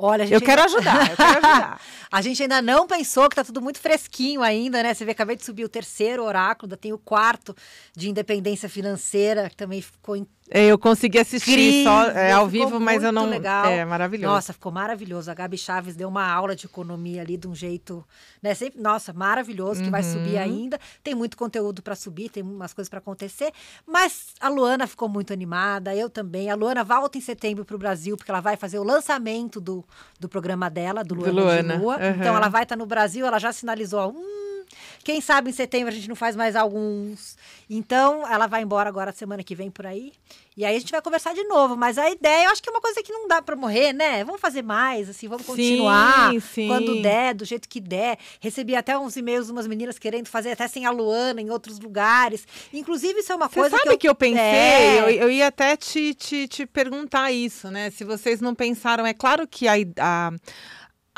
Olha, eu, ainda... quero ajudar, eu quero ajudar. a gente ainda não pensou que tá tudo muito fresquinho ainda, né? Você vê, acabei de subir o terceiro oráculo, tem o quarto de independência financeira, que também ficou é, eu consegui assistir só é, ao vivo, mas eu não. Legal. É maravilhoso. Nossa, ficou maravilhoso. A Gabi Chaves deu uma aula de economia ali de um jeito, né? Sempre, nossa, maravilhoso, uhum. que vai uhum. subir ainda. Tem muito conteúdo para subir, tem umas coisas para acontecer. Mas a Luana ficou muito animada, eu também. A Luana volta em setembro para o Brasil, porque ela vai fazer o lançamento do, do programa dela, do Luana, do Luana. De Lua. Uhum. Então ela vai estar tá no Brasil, ela já sinalizou. Hum, quem sabe em setembro a gente não faz mais alguns. Então, ela vai embora agora semana que vem por aí. E aí a gente vai conversar de novo. Mas a ideia, eu acho que é uma coisa que não dá para morrer, né? Vamos fazer mais, assim, vamos continuar. Sim, sim. Quando der, do jeito que der. Recebi até uns e-mails de umas meninas querendo fazer até sem a Luana em outros lugares. Inclusive, isso é uma Cê coisa. Sabe que eu, que eu pensei? É... Eu, eu, ia até te, te, te perguntar isso, né? Se vocês não pensaram. É claro que a, a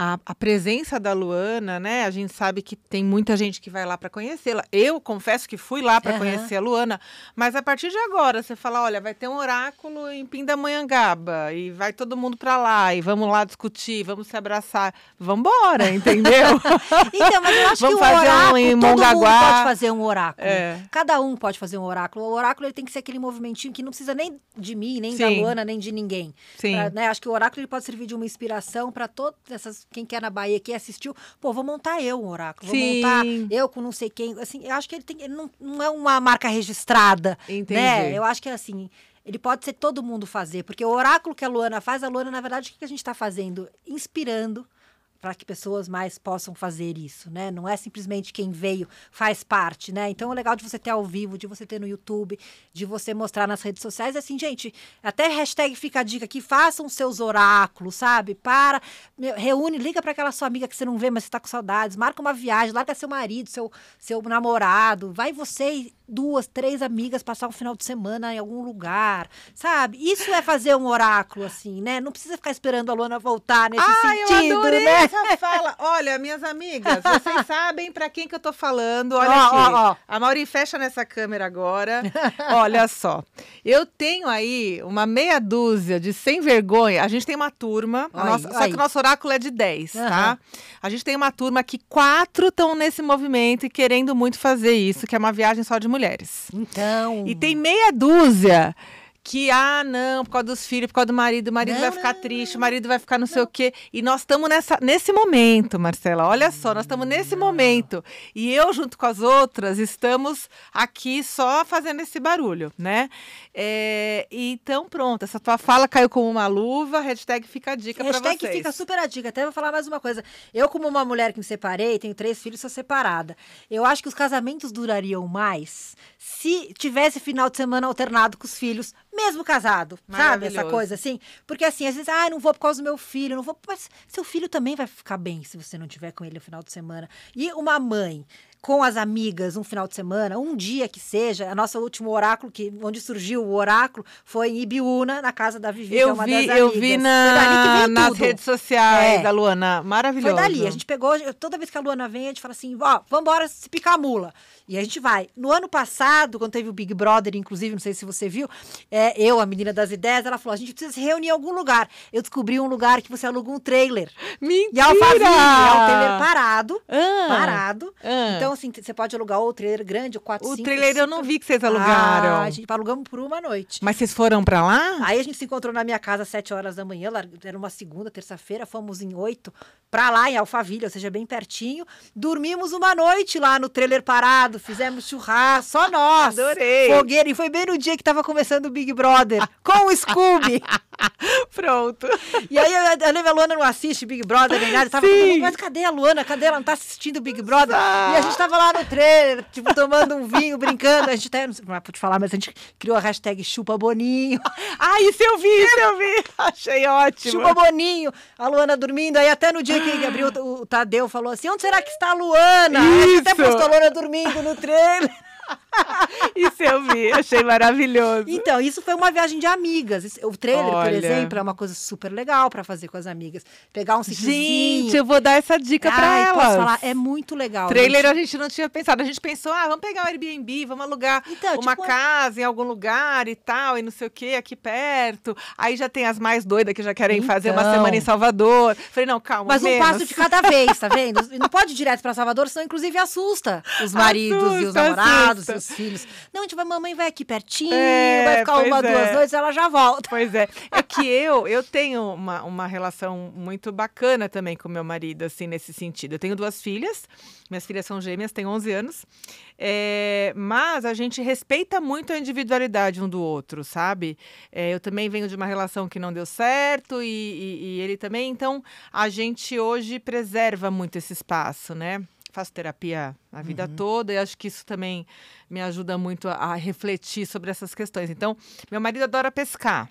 a, a, presença da Luana, né? A gente sabe que tem muita gente que vai lá para conhecê-la. Eu confesso que fui lá para uhum. conhecer a Luana, mas a partir de agora você fala, olha, vai ter um oráculo em Pindamonhangaba e vai todo mundo para lá e vamos lá discutir, vamos se abraçar, vamos embora, entendeu? então, mas eu acho vamos que um oráculo, um em Mongaguá. todo mundo pode fazer um oráculo. É. Cada um pode fazer um oráculo. O oráculo ele tem que ser aquele movimentinho que não precisa nem de mim, nem Sim. da Luana, nem de ninguém. Sim. Pra, né? Acho que o oráculo ele pode servir de uma inspiração para todas essas quem quer na Bahia, que assistiu, pô, vou montar eu um oráculo, Sim. vou montar eu com não sei quem. Assim, eu acho que ele, tem, ele não, não é uma marca registrada. Né? Entendi. Né? Eu acho que é assim. Ele pode ser todo mundo fazer, porque o oráculo que a Luana faz, a Luana, na verdade, o que a gente está fazendo? Inspirando para que pessoas mais possam fazer isso, né? Não é simplesmente quem veio faz parte, né? Então, o legal de você ter ao vivo, de você ter no YouTube, de você mostrar nas redes sociais, é assim, gente, até hashtag fica a dica aqui, façam seus oráculos, sabe? Para, reúne, liga para aquela sua amiga que você não vê, mas você está com saudades, marca uma viagem, larga seu marido, seu, seu namorado, vai você duas, três amigas passar um final de semana em algum lugar, sabe? Isso é fazer um oráculo, assim, né? Não precisa ficar esperando a Luana voltar nesse ah, sentido, eu adorei né? essa fala. Olha, minhas amigas, vocês sabem para quem que eu tô falando. Olha ó, aqui. Ó, A Mauri fecha nessa câmera agora. Olha só. Eu tenho aí uma meia dúzia de sem vergonha. A gente tem uma turma, nossa, só que o nosso oráculo é de 10, uhum. tá? A gente tem uma turma que quatro estão nesse movimento e querendo muito fazer isso, que é uma viagem só de mulher mulheres. Então. E tem meia dúzia que, ah, não, por causa dos filhos, por causa do marido, o marido não, vai ficar não, triste, não. o marido vai ficar não, sei o quê. E nós estamos nesse momento, Marcela. Olha só, nós estamos nesse momento. E eu, junto com as outras, estamos aqui só fazendo esse barulho, né? É, então, pronto, essa tua fala caiu como uma luva, hashtag fica a dica para vocês. Hashtag fica super a dica. Até vou falar mais uma coisa. Eu, como uma mulher que me separei, tenho três filhos, sou separada. Eu acho que os casamentos durariam mais se tivesse final de semana alternado com os filhos, mesmo casado, sabe? Essa coisa assim. Porque assim, às vezes, ah, não vou por causa do meu filho, não vou. Mas seu filho também vai ficar bem se você não tiver com ele no final de semana. E uma mãe com as amigas um final de semana, um dia que seja. A nossa último oráculo, que, onde surgiu o oráculo, foi em Ibiúna, na casa da Vivi, eu que é uma vi, das amigas. Eu vi na, nas tudo. redes sociais é. da Luana. Maravilhoso. Foi dali. A gente pegou, toda vez que a Luana vem, a gente fala assim, ó, vamos embora se picar a mula. E a gente vai. No ano passado, quando teve o Big Brother, inclusive, não sei se você viu, é, eu, a menina das ideias, ela falou, a gente precisa se reunir em algum lugar. Eu descobri um lugar que você aluga um trailer. Mentira! E Alphaville, é um trailer parado, ah, parado. Ah, então, então, assim, você pode alugar o trailer grande, o 4, O cinco, trailer cinco, eu não vi que vocês alugaram. Ah, a gente alugamos por uma noite. Mas vocês foram pra lá? Aí a gente se encontrou na minha casa às 7 horas da manhã, era uma segunda, terça-feira, fomos em 8 pra lá, em Alphaville, ou seja, bem pertinho. Dormimos uma noite lá no trailer parado, fizemos churrasco, só nós. Adorei. Fogueira, e foi bem no dia que tava começando o Big Brother, com o Scooby. Pronto. E aí eu lembro, a Luana não assiste Big Brother nem nada, tava Sim. mas cadê a Luana? Cadê ela? Não tá assistindo Big Brother? Ah. E a gente tava lá no trailer, tipo, tomando um vinho, brincando. A gente até, não sei pra te falar, mas a gente criou a hashtag Chupa Boninho. Ah, isso eu vi, isso eu vi. Achei ótimo. Chupa Boninho. A Luana dormindo. Aí até no dia que ah. abriu, o Tadeu falou assim, onde será que está a Luana? Isso. A gente até postou a Luana dormindo no trailer. isso eu vi, achei maravilhoso. Então, isso foi uma viagem de amigas. O trailer, Olha. por exemplo, é uma coisa super legal para fazer com as amigas. Pegar um ciclozinho. Gente, eu vou dar essa dica para ah, elas. Posso falar, é muito legal. Trailer gente. a gente não tinha pensado. A gente pensou, ah, vamos pegar um Airbnb, vamos alugar então, uma tipo, casa em algum lugar e tal, e não sei o que, aqui perto. Aí já tem as mais doidas que já querem então. fazer uma semana em então. Salvador. Falei, não, calma, Mas menos. um passo de cada vez, tá vendo? Não pode ir direto para Salvador, senão inclusive assusta os maridos assusta, e os namorados assusta os filhos. Não, a gente vai, mamãe vai aqui pertinho, é, vai ficar uma, é. duas noites, ela já volta. Pois é. É que eu, eu tenho uma, uma relação muito bacana também com meu marido, assim, nesse sentido. Eu tenho duas filhas, minhas filhas são gêmeas, têm 11 anos, é, mas a gente respeita muito a individualidade um do outro, sabe? É, eu também venho de uma relação que não deu certo e, e, e ele também, então a gente hoje preserva muito esse espaço, né? faço terapia a vida uhum. toda e acho que isso também me ajuda muito a, a, refletir sobre essas questões. Então, meu marido adora pescar.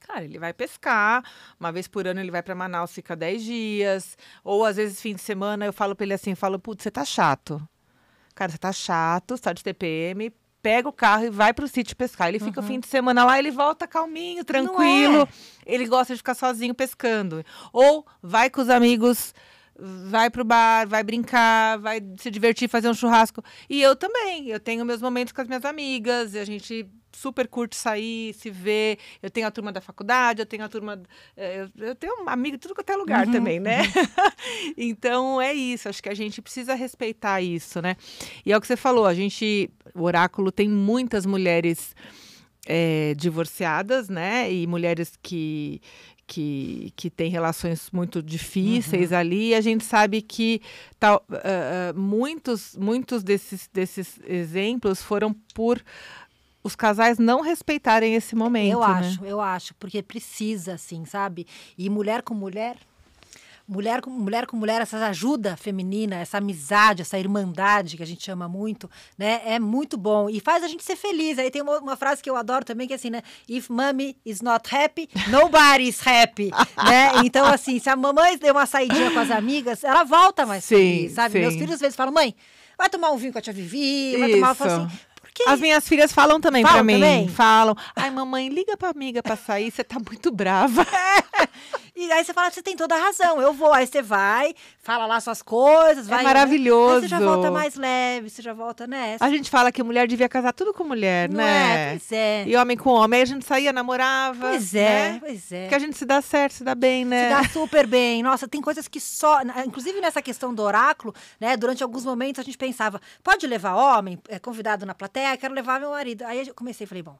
Cara, ele vai pescar, uma vez por ano ele vai para Manaus, fica 10 dias, ou às vezes fim de semana eu falo para ele assim, falo, putz, você tá chato. Cara, você tá chato, está de TPM, pega o carro e vai pro sítio pescar. Ele fica uhum. o fim uhum. de semana lá, ele volta calminho, é? tranquilo. É. Ele gosta de ficar sozinho pescando. Ou vai com os amigos vai pro bar, vai brincar, vai se divertir, fazer um churrasco. E eu também, eu tenho meus momentos com as minhas amigas, a gente super curte sair, se ver. Eu tenho a turma da faculdade, eu tenho a turma. Eh, eu, eu tenho um amigo tudo quanto é lugar uhum, também, né? Uhum. então é isso, acho que a gente precisa respeitar isso, né? E é o que você falou, a gente. O oráculo tem muitas mulheres é, divorciadas, né? E mulheres que, que, que têm relações muito difíceis uhum. ali. E a gente sabe que tal, uh, muitos, muitos desses, desses exemplos foram por os casais não respeitarem esse momento. Eu né? acho, eu acho, porque precisa, assim, sabe? E mulher com mulher mulher com mulher, com mulher essa ajuda feminina, essa amizade, essa irmandade que a gente chama muito, né? É muito bom e faz a gente ser feliz. Aí tem uma, uma frase que eu adoro também que é assim, né? If mommy is not happy, nobody is happy, né? Então assim, se a mamãe deu uma saidinha com as amigas, ela volta mais sim, feliz, sabe? Sim. Meus filhos às vezes falam: "Mãe, vai tomar um vinho com a tia Vivi, Isso. vai tomar, assim, que... As minhas filhas falam também falam pra mim. Também? Falam. Ai, mamãe, liga pra amiga pra sair, você tá muito brava. É. E aí você fala, você tem toda a razão, eu vou. Aí você vai, fala lá suas coisas, é vai. maravilhoso. Aí você já volta mais leve, você já volta nessa. Né? A gente fala que mulher devia casar tudo com mulher, Não né? É, pois é. E homem com homem. Aí a gente saía, namorava. Pois é, né? pois é. Que a gente se dá certo, se dá bem, né? Se dá super bem. Nossa, tem coisas que só. Inclusive nessa questão do oráculo, né? Durante alguns momentos a gente pensava, pode levar homem, é, convidado na plateia, quero levar meu marido. Aí eu comecei e falei, bom.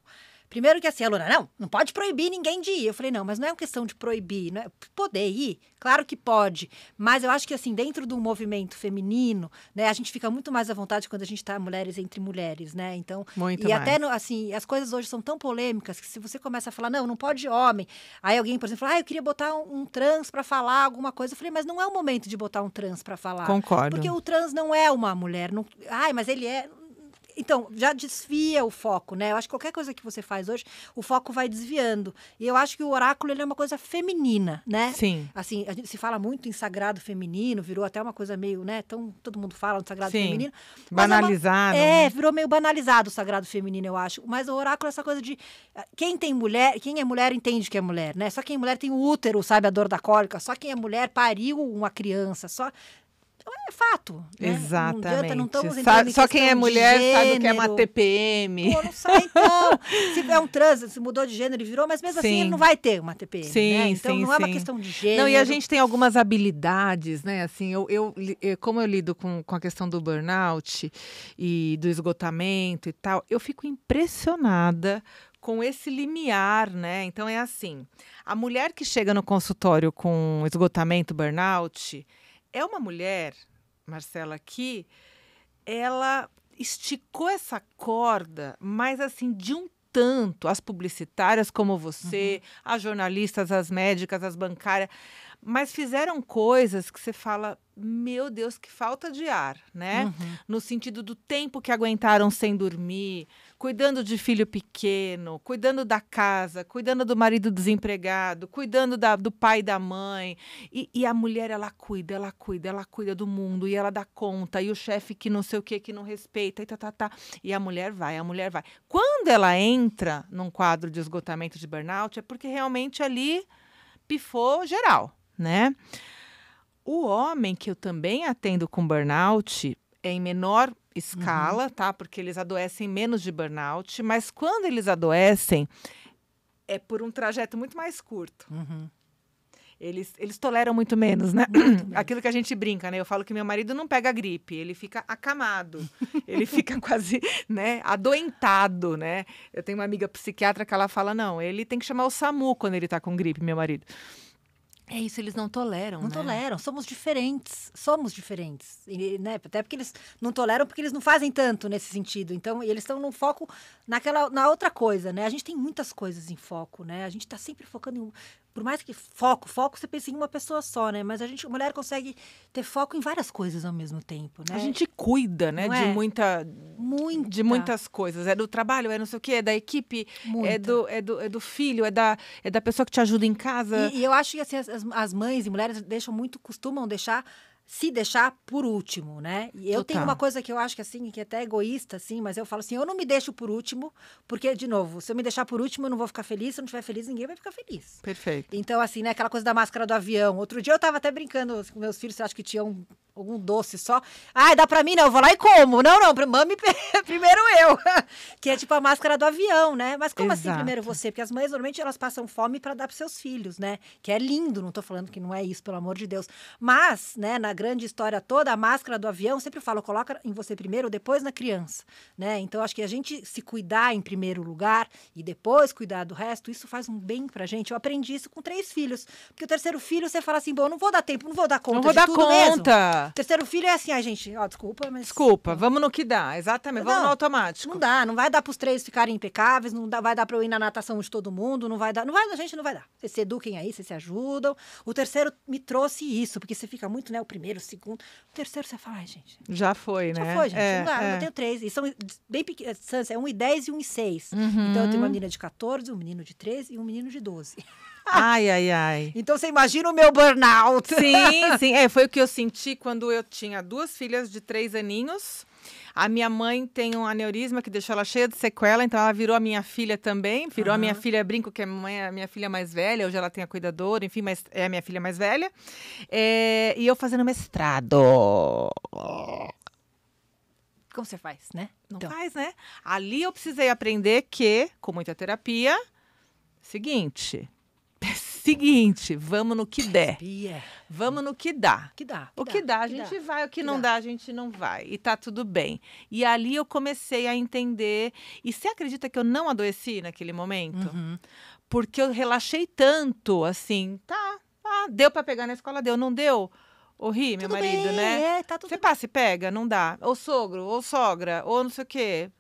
Primeiro que assim, a Luna, não, não pode proibir ninguém de ir. Eu falei, não, mas não é uma questão de proibir, não é poder ir, claro que pode. Mas eu acho que assim, dentro do movimento feminino, né, a gente fica muito mais à vontade quando a gente está mulheres entre mulheres, né? Então, muito e mais. até assim, as coisas hoje são tão polêmicas que se você começa a falar, não, não pode homem. Aí alguém, por exemplo, fala, ah, eu queria botar um, um trans para falar alguma coisa. Eu falei, mas não é o momento de botar um trans para falar. Concordo. Porque o trans não é uma mulher, não, ai, mas ele é, então, já desvia o foco, né? Eu acho que qualquer coisa que você faz hoje, o foco vai desviando. E eu acho que o oráculo ele é uma coisa feminina, né? Sim. Assim, a gente se fala muito em sagrado feminino, virou até uma coisa meio, né? Tão, todo mundo fala no sagrado Sim. feminino. É banalizado. É, virou meio banalizado o sagrado feminino, eu acho. Mas o oráculo é essa coisa de ah, quem tem mulher, quem é mulher entende que é mulher, né? Só quem é mulher tem o útero, sabe a dor da cólica. Só quem é mulher pariu uma criança. Só é fato. Né? Exatamente. Não adianta, não só quem é mulher sabe o que é uma TPM. Pô, não sai então. se é um trânsito, se mudou de gênero e virou, mas mesmo assim sim. assim ele não vai ter uma TPM. Sim, né? Então sim, não é uma questão de gênero. Não, e a gente tem algumas habilidades, né? Assim, eu, eu, eu eh, como eu lido com, com a questão do burnout e do esgotamento e tal, eu fico impressionada com esse limiar, né? Então é assim: a mulher que chega no consultório com esgotamento, burnout é uma mulher, Marcela, que ela esticou essa corda, mas assim, de um tanto, as publicitárias como você, uhum. as jornalistas, as médicas, as bancárias mas fizeram coisas que você fala, meu Deus, que falta de ar, né? Uhum. No sentido do tempo que aguentaram sem dormir, cuidando de filho pequeno, cuidando da casa, cuidando do marido desempregado, cuidando da, do pai e da mãe. E, e, a mulher, ela cuida, ela cuida, ela cuida do mundo e ela dá conta. E o chefe que não sei o que, que não respeita e tá, tá, tá. E a mulher vai, a mulher vai. Quando ela entra num quadro de esgotamento de burnout, é porque realmente ali pifou geral né? O homem que eu também atendo com burnout é em menor escala, uhum. tá? Porque eles adoecem menos de burnout, mas quando eles adoecem é por um trajeto muito mais curto. Uhum eles, eles toleram muito menos, né? Muito Aquilo que a gente brinca, né? Eu falo que meu marido não pega gripe, ele fica acamado, ele fica quase, né, adoentado, né? Eu tenho uma amiga psiquiatra que ela fala: não, ele tem que chamar o SAMU quando ele tá com gripe, meu marido. É isso, eles não toleram. Não né? toleram, somos diferentes, somos diferentes. E, né, até porque eles não toleram porque eles não fazem tanto nesse sentido. Então, eles estão no foco naquela na outra coisa, né? A gente tem muitas coisas em foco, né? A gente está sempre focando em por mais que foco, foco você pensa em uma pessoa só, né? Mas a gente, mulher consegue ter foco em várias coisas ao mesmo tempo, né? A gente cuida, né, Não de é? muita, muita de muitas coisas. É do trabalho, é não sei o quê, é da equipe, é do, é do, é do filho, é da é da pessoa que te ajuda em casa. E, e eu acho que assim, as, as mães e mulheres deixam muito costumam deixar se deixar por último, né? E eu Total. tenho uma coisa que eu acho que assim, que é até egoísta, assim, mas eu falo assim, eu não me deixo por último, porque, de novo, se eu me deixar por último, eu não vou ficar feliz, se eu não estiver feliz, ninguém vai ficar feliz. Perfeito. Então, assim, né, aquela coisa da máscara do avião. Outro dia eu tava até brincando com meus filhos, acho que tinha algum doce só. Ah, dá pra mim? Não, eu vou lá e como. Não, não, mame primeiro eu. que é tipo a máscara do avião, né? Mas como assim Exato. assim primeiro você? Porque as mães normalmente elas passam fome para dar pros seus filhos, né? Que é lindo, não tô falando que não é isso, pelo amor de Deus. Mas, né, na grande história toda, a máscara do avião, sempre falo, coloca em você primeiro, depois na criança, né? Então acho que a gente se cuidar em primeiro lugar e depois cuidar do resto, isso faz um bem pra gente. Eu aprendi isso com três filhos, porque o terceiro filho você fala assim, bom, não vou dar tempo, não vou dar conta não vou dar conta. Mesmo. O terceiro filho é assim, ai gente, ó, desculpa, mas Desculpa, vamos no que dá, exatamente, não, vamos no automático. Não dá, não vai dar pros três ficarem impecáveis, não dá, vai dar para eu ir na natação de todo mundo, não vai dar, não vai, a gente não vai dar. Vocês se eduquem aí, vocês se ajudam. O terceiro me trouxe isso, porque você fica muito, né, o primeiro primeiro, segundo. O terceiro você fala, ai, gente. Já foi, já né? Já foi, gente. É, não dá, é. eu tenho três. E são bem pequenas, eh, é um e dez e um e seis. Uhum. Então eu tenho uma menina de 14, um menino de 13 e um menino de 12. Ai, ai, ai. Então você imagina o meu burnout. Sim, sim. É, foi o que eu senti quando eu tinha duas filhas de três aninhos a minha mãe tem um aneurisma que deixou ela cheia de sequela, então ela virou a minha filha também. Virou uhum. a minha filha, brinco que é a minha filha mais velha, hoje ela tem a cuidadora, enfim, mas é a minha filha mais velha. É, e eu fazendo mestrado. Como você faz, né? Não então. faz, né? Ali eu precisei aprender que, com muita terapia, seguinte, seguinte, vamos no que der. Vamos no que dá. Que dá que o que dá, dá a gente dá. vai, o que, que não dá. dá. a gente não vai. E tá tudo bem. E ali eu comecei a entender. E você acredita que eu não adoeci naquele momento? Uhum. Porque eu relaxei tanto, assim, tá, ah, deu para pegar na escola, deu, não deu? Ô, Ri, meu marido, bem, né? É, tá tudo Você passa e pega, não dá. Ou sogro, ou sogra, ou não sei o quê.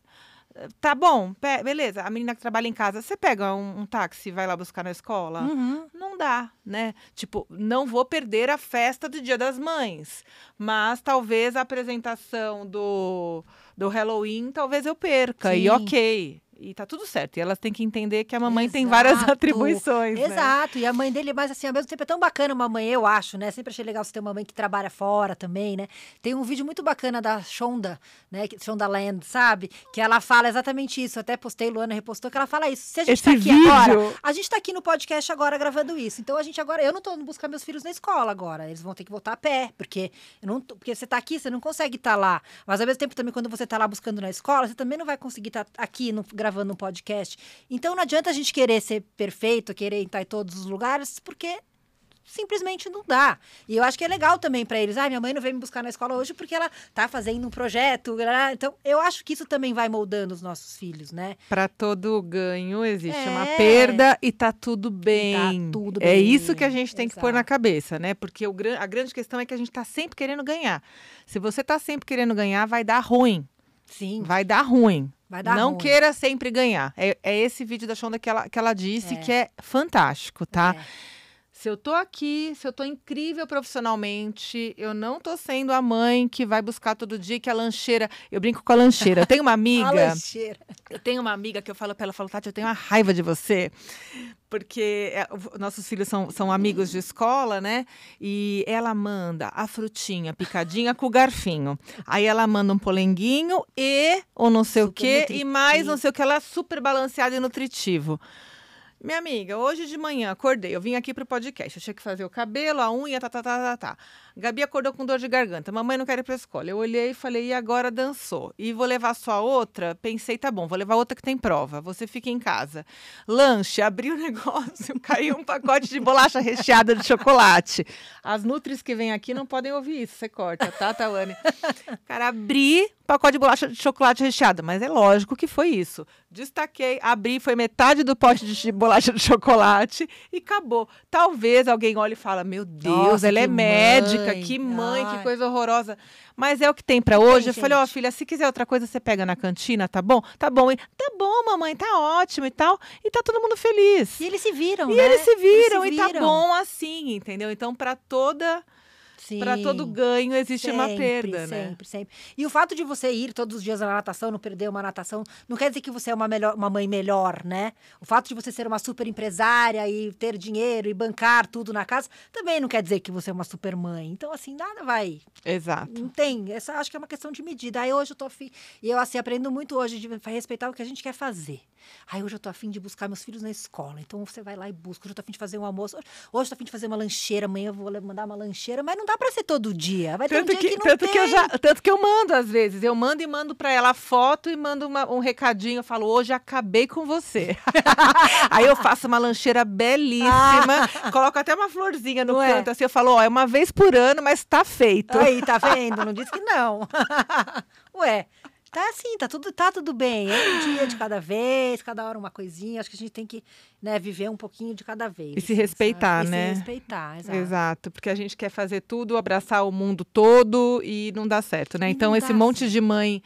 Tá bom, beleza. A menina que trabalha em casa, você pega um, um táxi e vai lá buscar na escola? Uhum. Não dá, né? Tipo, não vou perder a festa do Dia das Mães, mas talvez a apresentação do, do Halloween, talvez eu perca. Sim. E ok. E tá tudo certo. E elas têm que entender que a mamãe Exato. tem várias atribuições. Né? Exato. Né? E a mãe dele, mas assim, ao mesmo tempo é tão bacana uma mãe, eu acho, né? Sempre achei legal você ter uma mãe que trabalha fora também, né? Tem um vídeo muito bacana da Shonda, né? Shonda Land, sabe? Que ela fala exatamente isso. Eu até postei, Luana repostou, que ela fala isso. Se a gente tá Esse tá aqui vídeo... agora, a gente tá aqui no podcast agora gravando isso. Então a gente agora, eu não tô buscar meus filhos na escola agora. Eles vão ter que voltar a pé, porque não tô, porque você tá aqui, você não consegue estar tá lá. Mas ao mesmo tempo também quando você tá lá buscando na escola, você também não vai conseguir estar tá aqui no gravando gravando um podcast. Então não adianta a gente querer ser perfeito, querer estar em todos os lugares, porque simplesmente não dá. E eu acho que é legal também para eles. Ah, minha mãe não veio me buscar na escola hoje porque ela tá fazendo um projeto. Então, eu acho que isso também vai moldando os nossos filhos, né? Para todo ganho existe é. uma perda e tá tudo tá bem. Tá tudo é bem. É isso que a gente tem Exato. que pôr na cabeça, né? Porque o, a grande questão é que a gente tá sempre querendo ganhar. Se você tá sempre querendo ganhar, vai dar ruim. Sim. Vai dar ruim. Vai dar Não ruim. queira sempre ganhar. É, é esse vídeo da Shonda que ela, que ela disse é. que é fantástico, tá? É se eu tô aqui, se eu tô incrível profissionalmente, eu não tô sendo a mãe que vai buscar todo dia que a lancheira. Eu brinco com a lancheira. Eu tenho uma amiga. a lancheira. Eu tenho uma amiga que eu falo pra ela, eu falo, Tati, eu tenho uma raiva de você. Porque é, nossos filhos são, são amigos de escola, né? E ela manda a frutinha picadinha com o garfinho. Aí ela manda um polenguinho e ou não sei super o quê, nutritivo. e mais não sei o que, ela é super balanceada e nutritivo. Minha amiga, hoje de manhã acordei, eu vim aqui pro podcast, eu tinha que fazer o cabelo, a unha, tá, tá, tá, tá, tá. tá. Gabi acordou com dor de garganta. Mamãe não quer ir pra escola. Eu olhei e falei, e agora dançou? E vou levar só outra? Pensei, tá bom, vou levar outra que tem prova. Você fica em casa. Lanche, abri o negócio, caiu um pacote de bolacha recheada de chocolate. As nutris que vêm aqui não podem ouvir isso. Você corta, tá, Tawane? Cara, abri pacote de bolacha de chocolate recheada. Mas é lógico que foi isso. Destaquei, abri, foi metade do pote de bolacha de chocolate e acabou. Talvez alguém olhe e fale, meu Deus, Nossa, ela é médica fica, que mãe, Ai. que coisa horrorosa. Mas é o que tem para hoje. Tem, eu falei, ó, oh, filha, se quiser outra coisa, você pega na cantina, tá bom? Tá bom, e, tá bom, mamãe, tá ótimo e tal. E tá todo mundo feliz. E eles se viram, e né? E eles se viram. e tá bom assim, entendeu? Então, para toda para todo ganho existe sempre, uma perda, né? Sempre, sempre. E o fato de você ir todos os dias na natação, não perder uma natação, não quer dizer que você é uma, melhor, uma mãe melhor, né? O fato de você ser uma super empresária e ter dinheiro e bancar tudo na casa, também não quer dizer que você é uma super mãe. Então, assim, nada vai. Exato. Não tem. Essa acho que é uma questão de medida. Aí hoje eu tô afim. E eu, assim, aprendo muito hoje de respeitar o que a gente quer fazer. Aí hoje eu tô afim de buscar meus filhos na escola. Então você vai lá e busca. Hoje eu tô afim de fazer um almoço. Hoje eu tô afim de fazer uma lancheira. Amanhã eu vou mandar uma lancheira. Mas não dá dá para ser todo dia. Vai tanto ter um que, que tanto tem. que eu já, tanto que eu mando às vezes. Eu mando e mando para ela a foto e mando uma, um recadinho, eu falo: "Hoje acabei com você". Aí eu faço uma lancheira belíssima, ah. coloco até uma florzinha no não canto é? assim, eu falo: "Ó, é uma vez por ano, mas tá feito". Aí, tá vendo? Não disse que não. Ué, tá assim, tá tudo, tá tudo bem. É um dia de cada vez, cada hora uma coisinha. Acho que a gente tem que né, viver um pouquinho de cada vez. E se assim, respeitar, sabe? né? E se né? respeitar, exato. Exato, porque a gente quer fazer tudo, abraçar o mundo todo e não dá certo, né? E então, esse monte certo. de mãe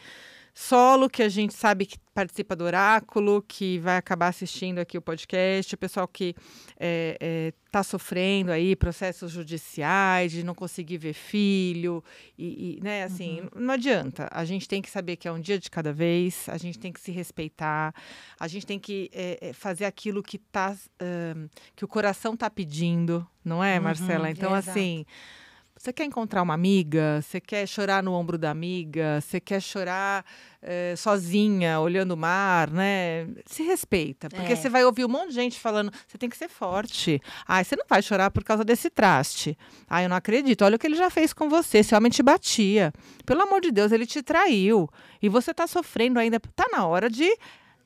Solo, que a gente sabe que participa do Oráculo, que vai acabar assistindo aqui o podcast, o pessoal que está eh, eh, é, é, sofrendo aí processos judiciais, de não conseguir ver filho, e, e né, assim, uhum. não adianta. A gente tem que saber que é um dia de cada vez, a gente tem que se respeitar, a gente tem que é, fazer aquilo que, tá, um, que o coração está pedindo, não é, Marcela? Uhum, então, assim. Exato você quer encontrar uma amiga? Você quer chorar no ombro da amiga? Você quer chorar é, sozinha, olhando o mar, né? Se respeita, porque é. você vai ouvir um monte de gente falando: você tem que ser forte. Ah, você não vai chorar por causa desse traste. Ah, eu não acredito. Olha o que ele já fez com você. Esse homem te batia. Pelo amor de Deus, ele te traiu. E você tá sofrendo ainda. Tá na hora de,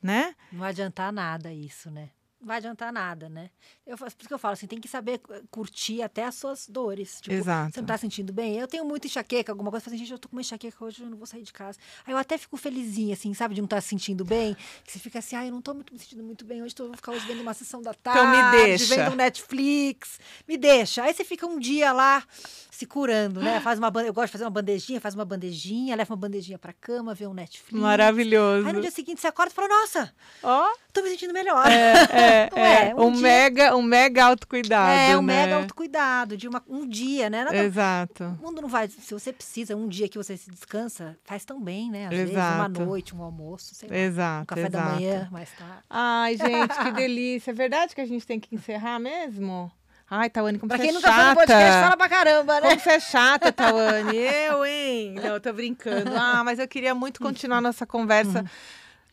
né? Não adiantar nada isso, né? vai adiantar nada, né? Eu, por isso que eu falo assim, tem que saber curtir até as suas dores. Tipo, Exato. você não tá sentindo bem? Eu tenho muito enxaqueca, alguma coisa, assim, gente, eu tô com uma enxaqueca hoje, eu não vou sair de casa. Aí eu até fico felizinha, assim, sabe, de não estar tá se sentindo bem. Que você fica assim, ah, eu não tô muito, me sentindo muito bem hoje, tô, vou ficar hoje vendo uma sessão da tarde, então me deixa. vendo um Netflix, me deixa. Aí você fica um dia lá se curando, né? Faz uma, eu gosto de fazer uma bandejinha, faz uma bandejinha, leva uma bandejinha pra cama, vê um Netflix. Maravilhoso. Aí no dia seguinte você acorda e fala, nossa, ó, oh. tô me sentindo melhor. É, é. É, é, é. Um, um dia... mega, um mega autocuidado. É, um né? mega autocuidado, de uma, um dia, né? Nada... Exato. O mundo não vai. Se você precisa, um dia que você se descansa, faz tão bem, né? Às exato. vezes, uma noite, um almoço, sei lá. Exato. Um café exato. da manhã, mais tarde. Ai, gente, que delícia. É verdade que a gente tem que encerrar mesmo? Ai, Tawane, como pra você é chata. Pra quem nunca foi no podcast, fala pra caramba, né? Como você é chata, Tawane. eu, hein? Não, eu tô brincando. Ah, mas eu queria muito continuar hum. nossa conversa. Hum.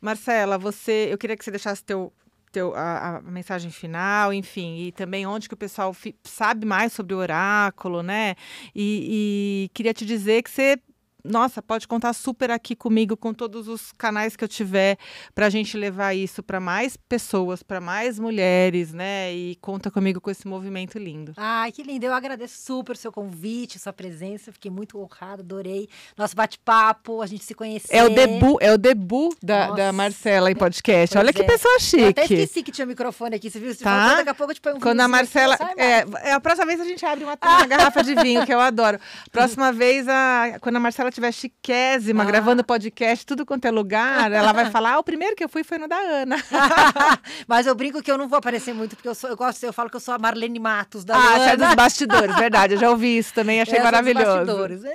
Marcela, você, eu queria que você deixasse teu teu, a, a, mensagem final, enfim, e também onde que o pessoal sabe mais sobre o oráculo, né? E, e queria te dizer que você nossa, pode contar super aqui comigo, com todos os canais que eu tiver, para a gente levar isso para mais pessoas, para mais mulheres, né? E conta comigo com esse movimento lindo. Ai, que lindo. Eu agradeço super o seu convite, sua presença. Fiquei muito honrada, adorei. Nosso bate-papo, a gente se conheceu. É o debut, é o debut da, da Marcela em podcast. Olha é. que pessoa chique. Eu até esqueci que tinha microfone aqui, você viu? Você tá? Falou, daqui a pouco eu te põe um Quando a Marcela. É, é, a próxima vez a gente abre uma, uma garrafa de vinho, que eu adoro. Próxima vez, a, quando a Marcela estiver chiquésima, ah. gravando podcast, tudo quanto é lugar, ela vai falar: ah, o primeiro que eu fui foi no da Ana. Mas eu brinco que eu não vou aparecer muito, porque eu, sou, eu gosto, eu falo que eu sou a Marlene Matos da Ah, Luana. você é dos bastidores, verdade. Eu já ouvi isso também, achei maravilhoso. É, sou dos bastidores.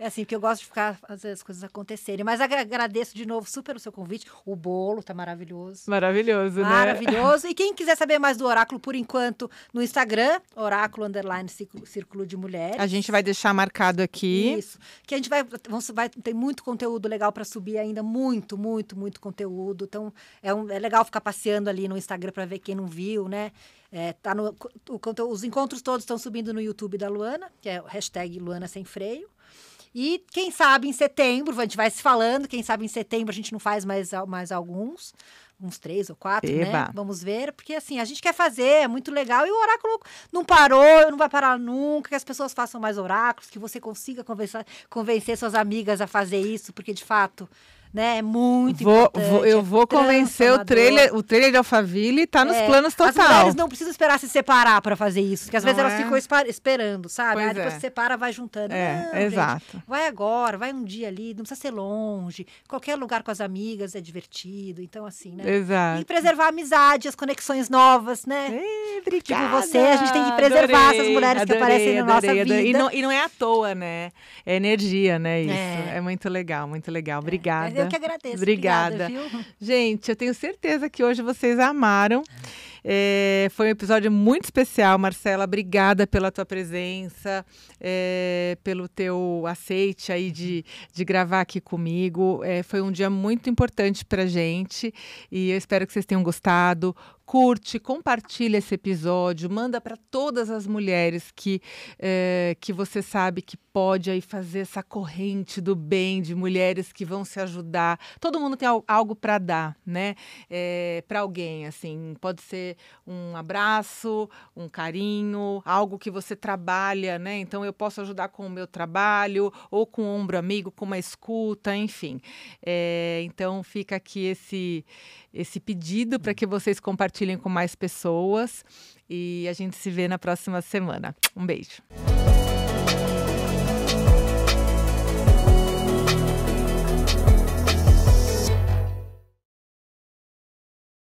É assim, porque eu gosto de ficar fazer as coisas acontecerem. Mas agradeço de novo super o seu convite. O bolo tá maravilhoso. Maravilhoso, maravilhoso. né? Maravilhoso. E quem quiser saber mais do Oráculo, por enquanto, no Instagram, Oráculo Underline Círculo, Círculo de Mulheres. A gente vai deixar marcado aqui. Isso. Que a gente vai. Vamos, vai tem muito conteúdo legal para subir ainda. Muito, muito, muito conteúdo. Então, é, um, é legal ficar passeando ali no Instagram para ver quem não viu, né? É, tá no, o, os encontros todos estão subindo no YouTube da Luana, que é o hashtag Luana Sem Freio. E quem sabe em setembro, a gente vai se falando, quem sabe em setembro a gente não faz mais, mais alguns uns três ou quatro, né? Eba. né? Vamos ver, porque assim, a gente quer fazer, é muito legal, e o oráculo não parou, não vai parar nunca, que as pessoas façam mais oráculos, que você consiga convencer, convencer suas amigas a fazer isso, porque de fato né? É muito vou, importante. É vou, eu vou é convencer o trailer, o trailer de Alphaville tá nos é, planos total. As mulheres não precisam esperar se separar para fazer isso, porque às não vezes é? elas ficam esperando, sabe? Aí ah, depois é. se separa, vai juntando. É, não, exato. Gente, vai agora, vai um dia ali, não precisa ser longe. Qualquer lugar com as amigas é divertido, então assim, né? Exato. E preservar a amizade, as conexões novas, né? É, obrigada. Tipo você, a gente tem que preservar adorei, essas mulheres adorei, que aparecem na adorei, nossa vida. E não, e não, é à toa, né? É energia, né? É. Isso. É, muito legal, muito legal. Obrigada. É, que agradeço. Obrigada. Obrigada Gente, eu tenho certeza que hoje vocês amaram. É, foi um episódio muito especial, Marcela. Obrigada pela tua presença, é, pelo teu aceite aí de, de gravar aqui comigo. É, foi um dia muito importante para gente e eu espero que vocês tenham gostado. Curte, compartilha esse episódio, manda para todas as mulheres que, é, que você sabe que pode aí fazer essa corrente do bem de mulheres que vão se ajudar. Todo mundo tem algo para dar, né? É, para alguém, assim, pode ser um abraço, um carinho, algo que você trabalha, né? Então eu posso ajudar com o meu trabalho ou com o ombro amigo, com uma escuta, enfim. É, então fica aqui esse esse pedido para que vocês compartilhem com mais pessoas e a gente se vê na próxima semana. Um beijo.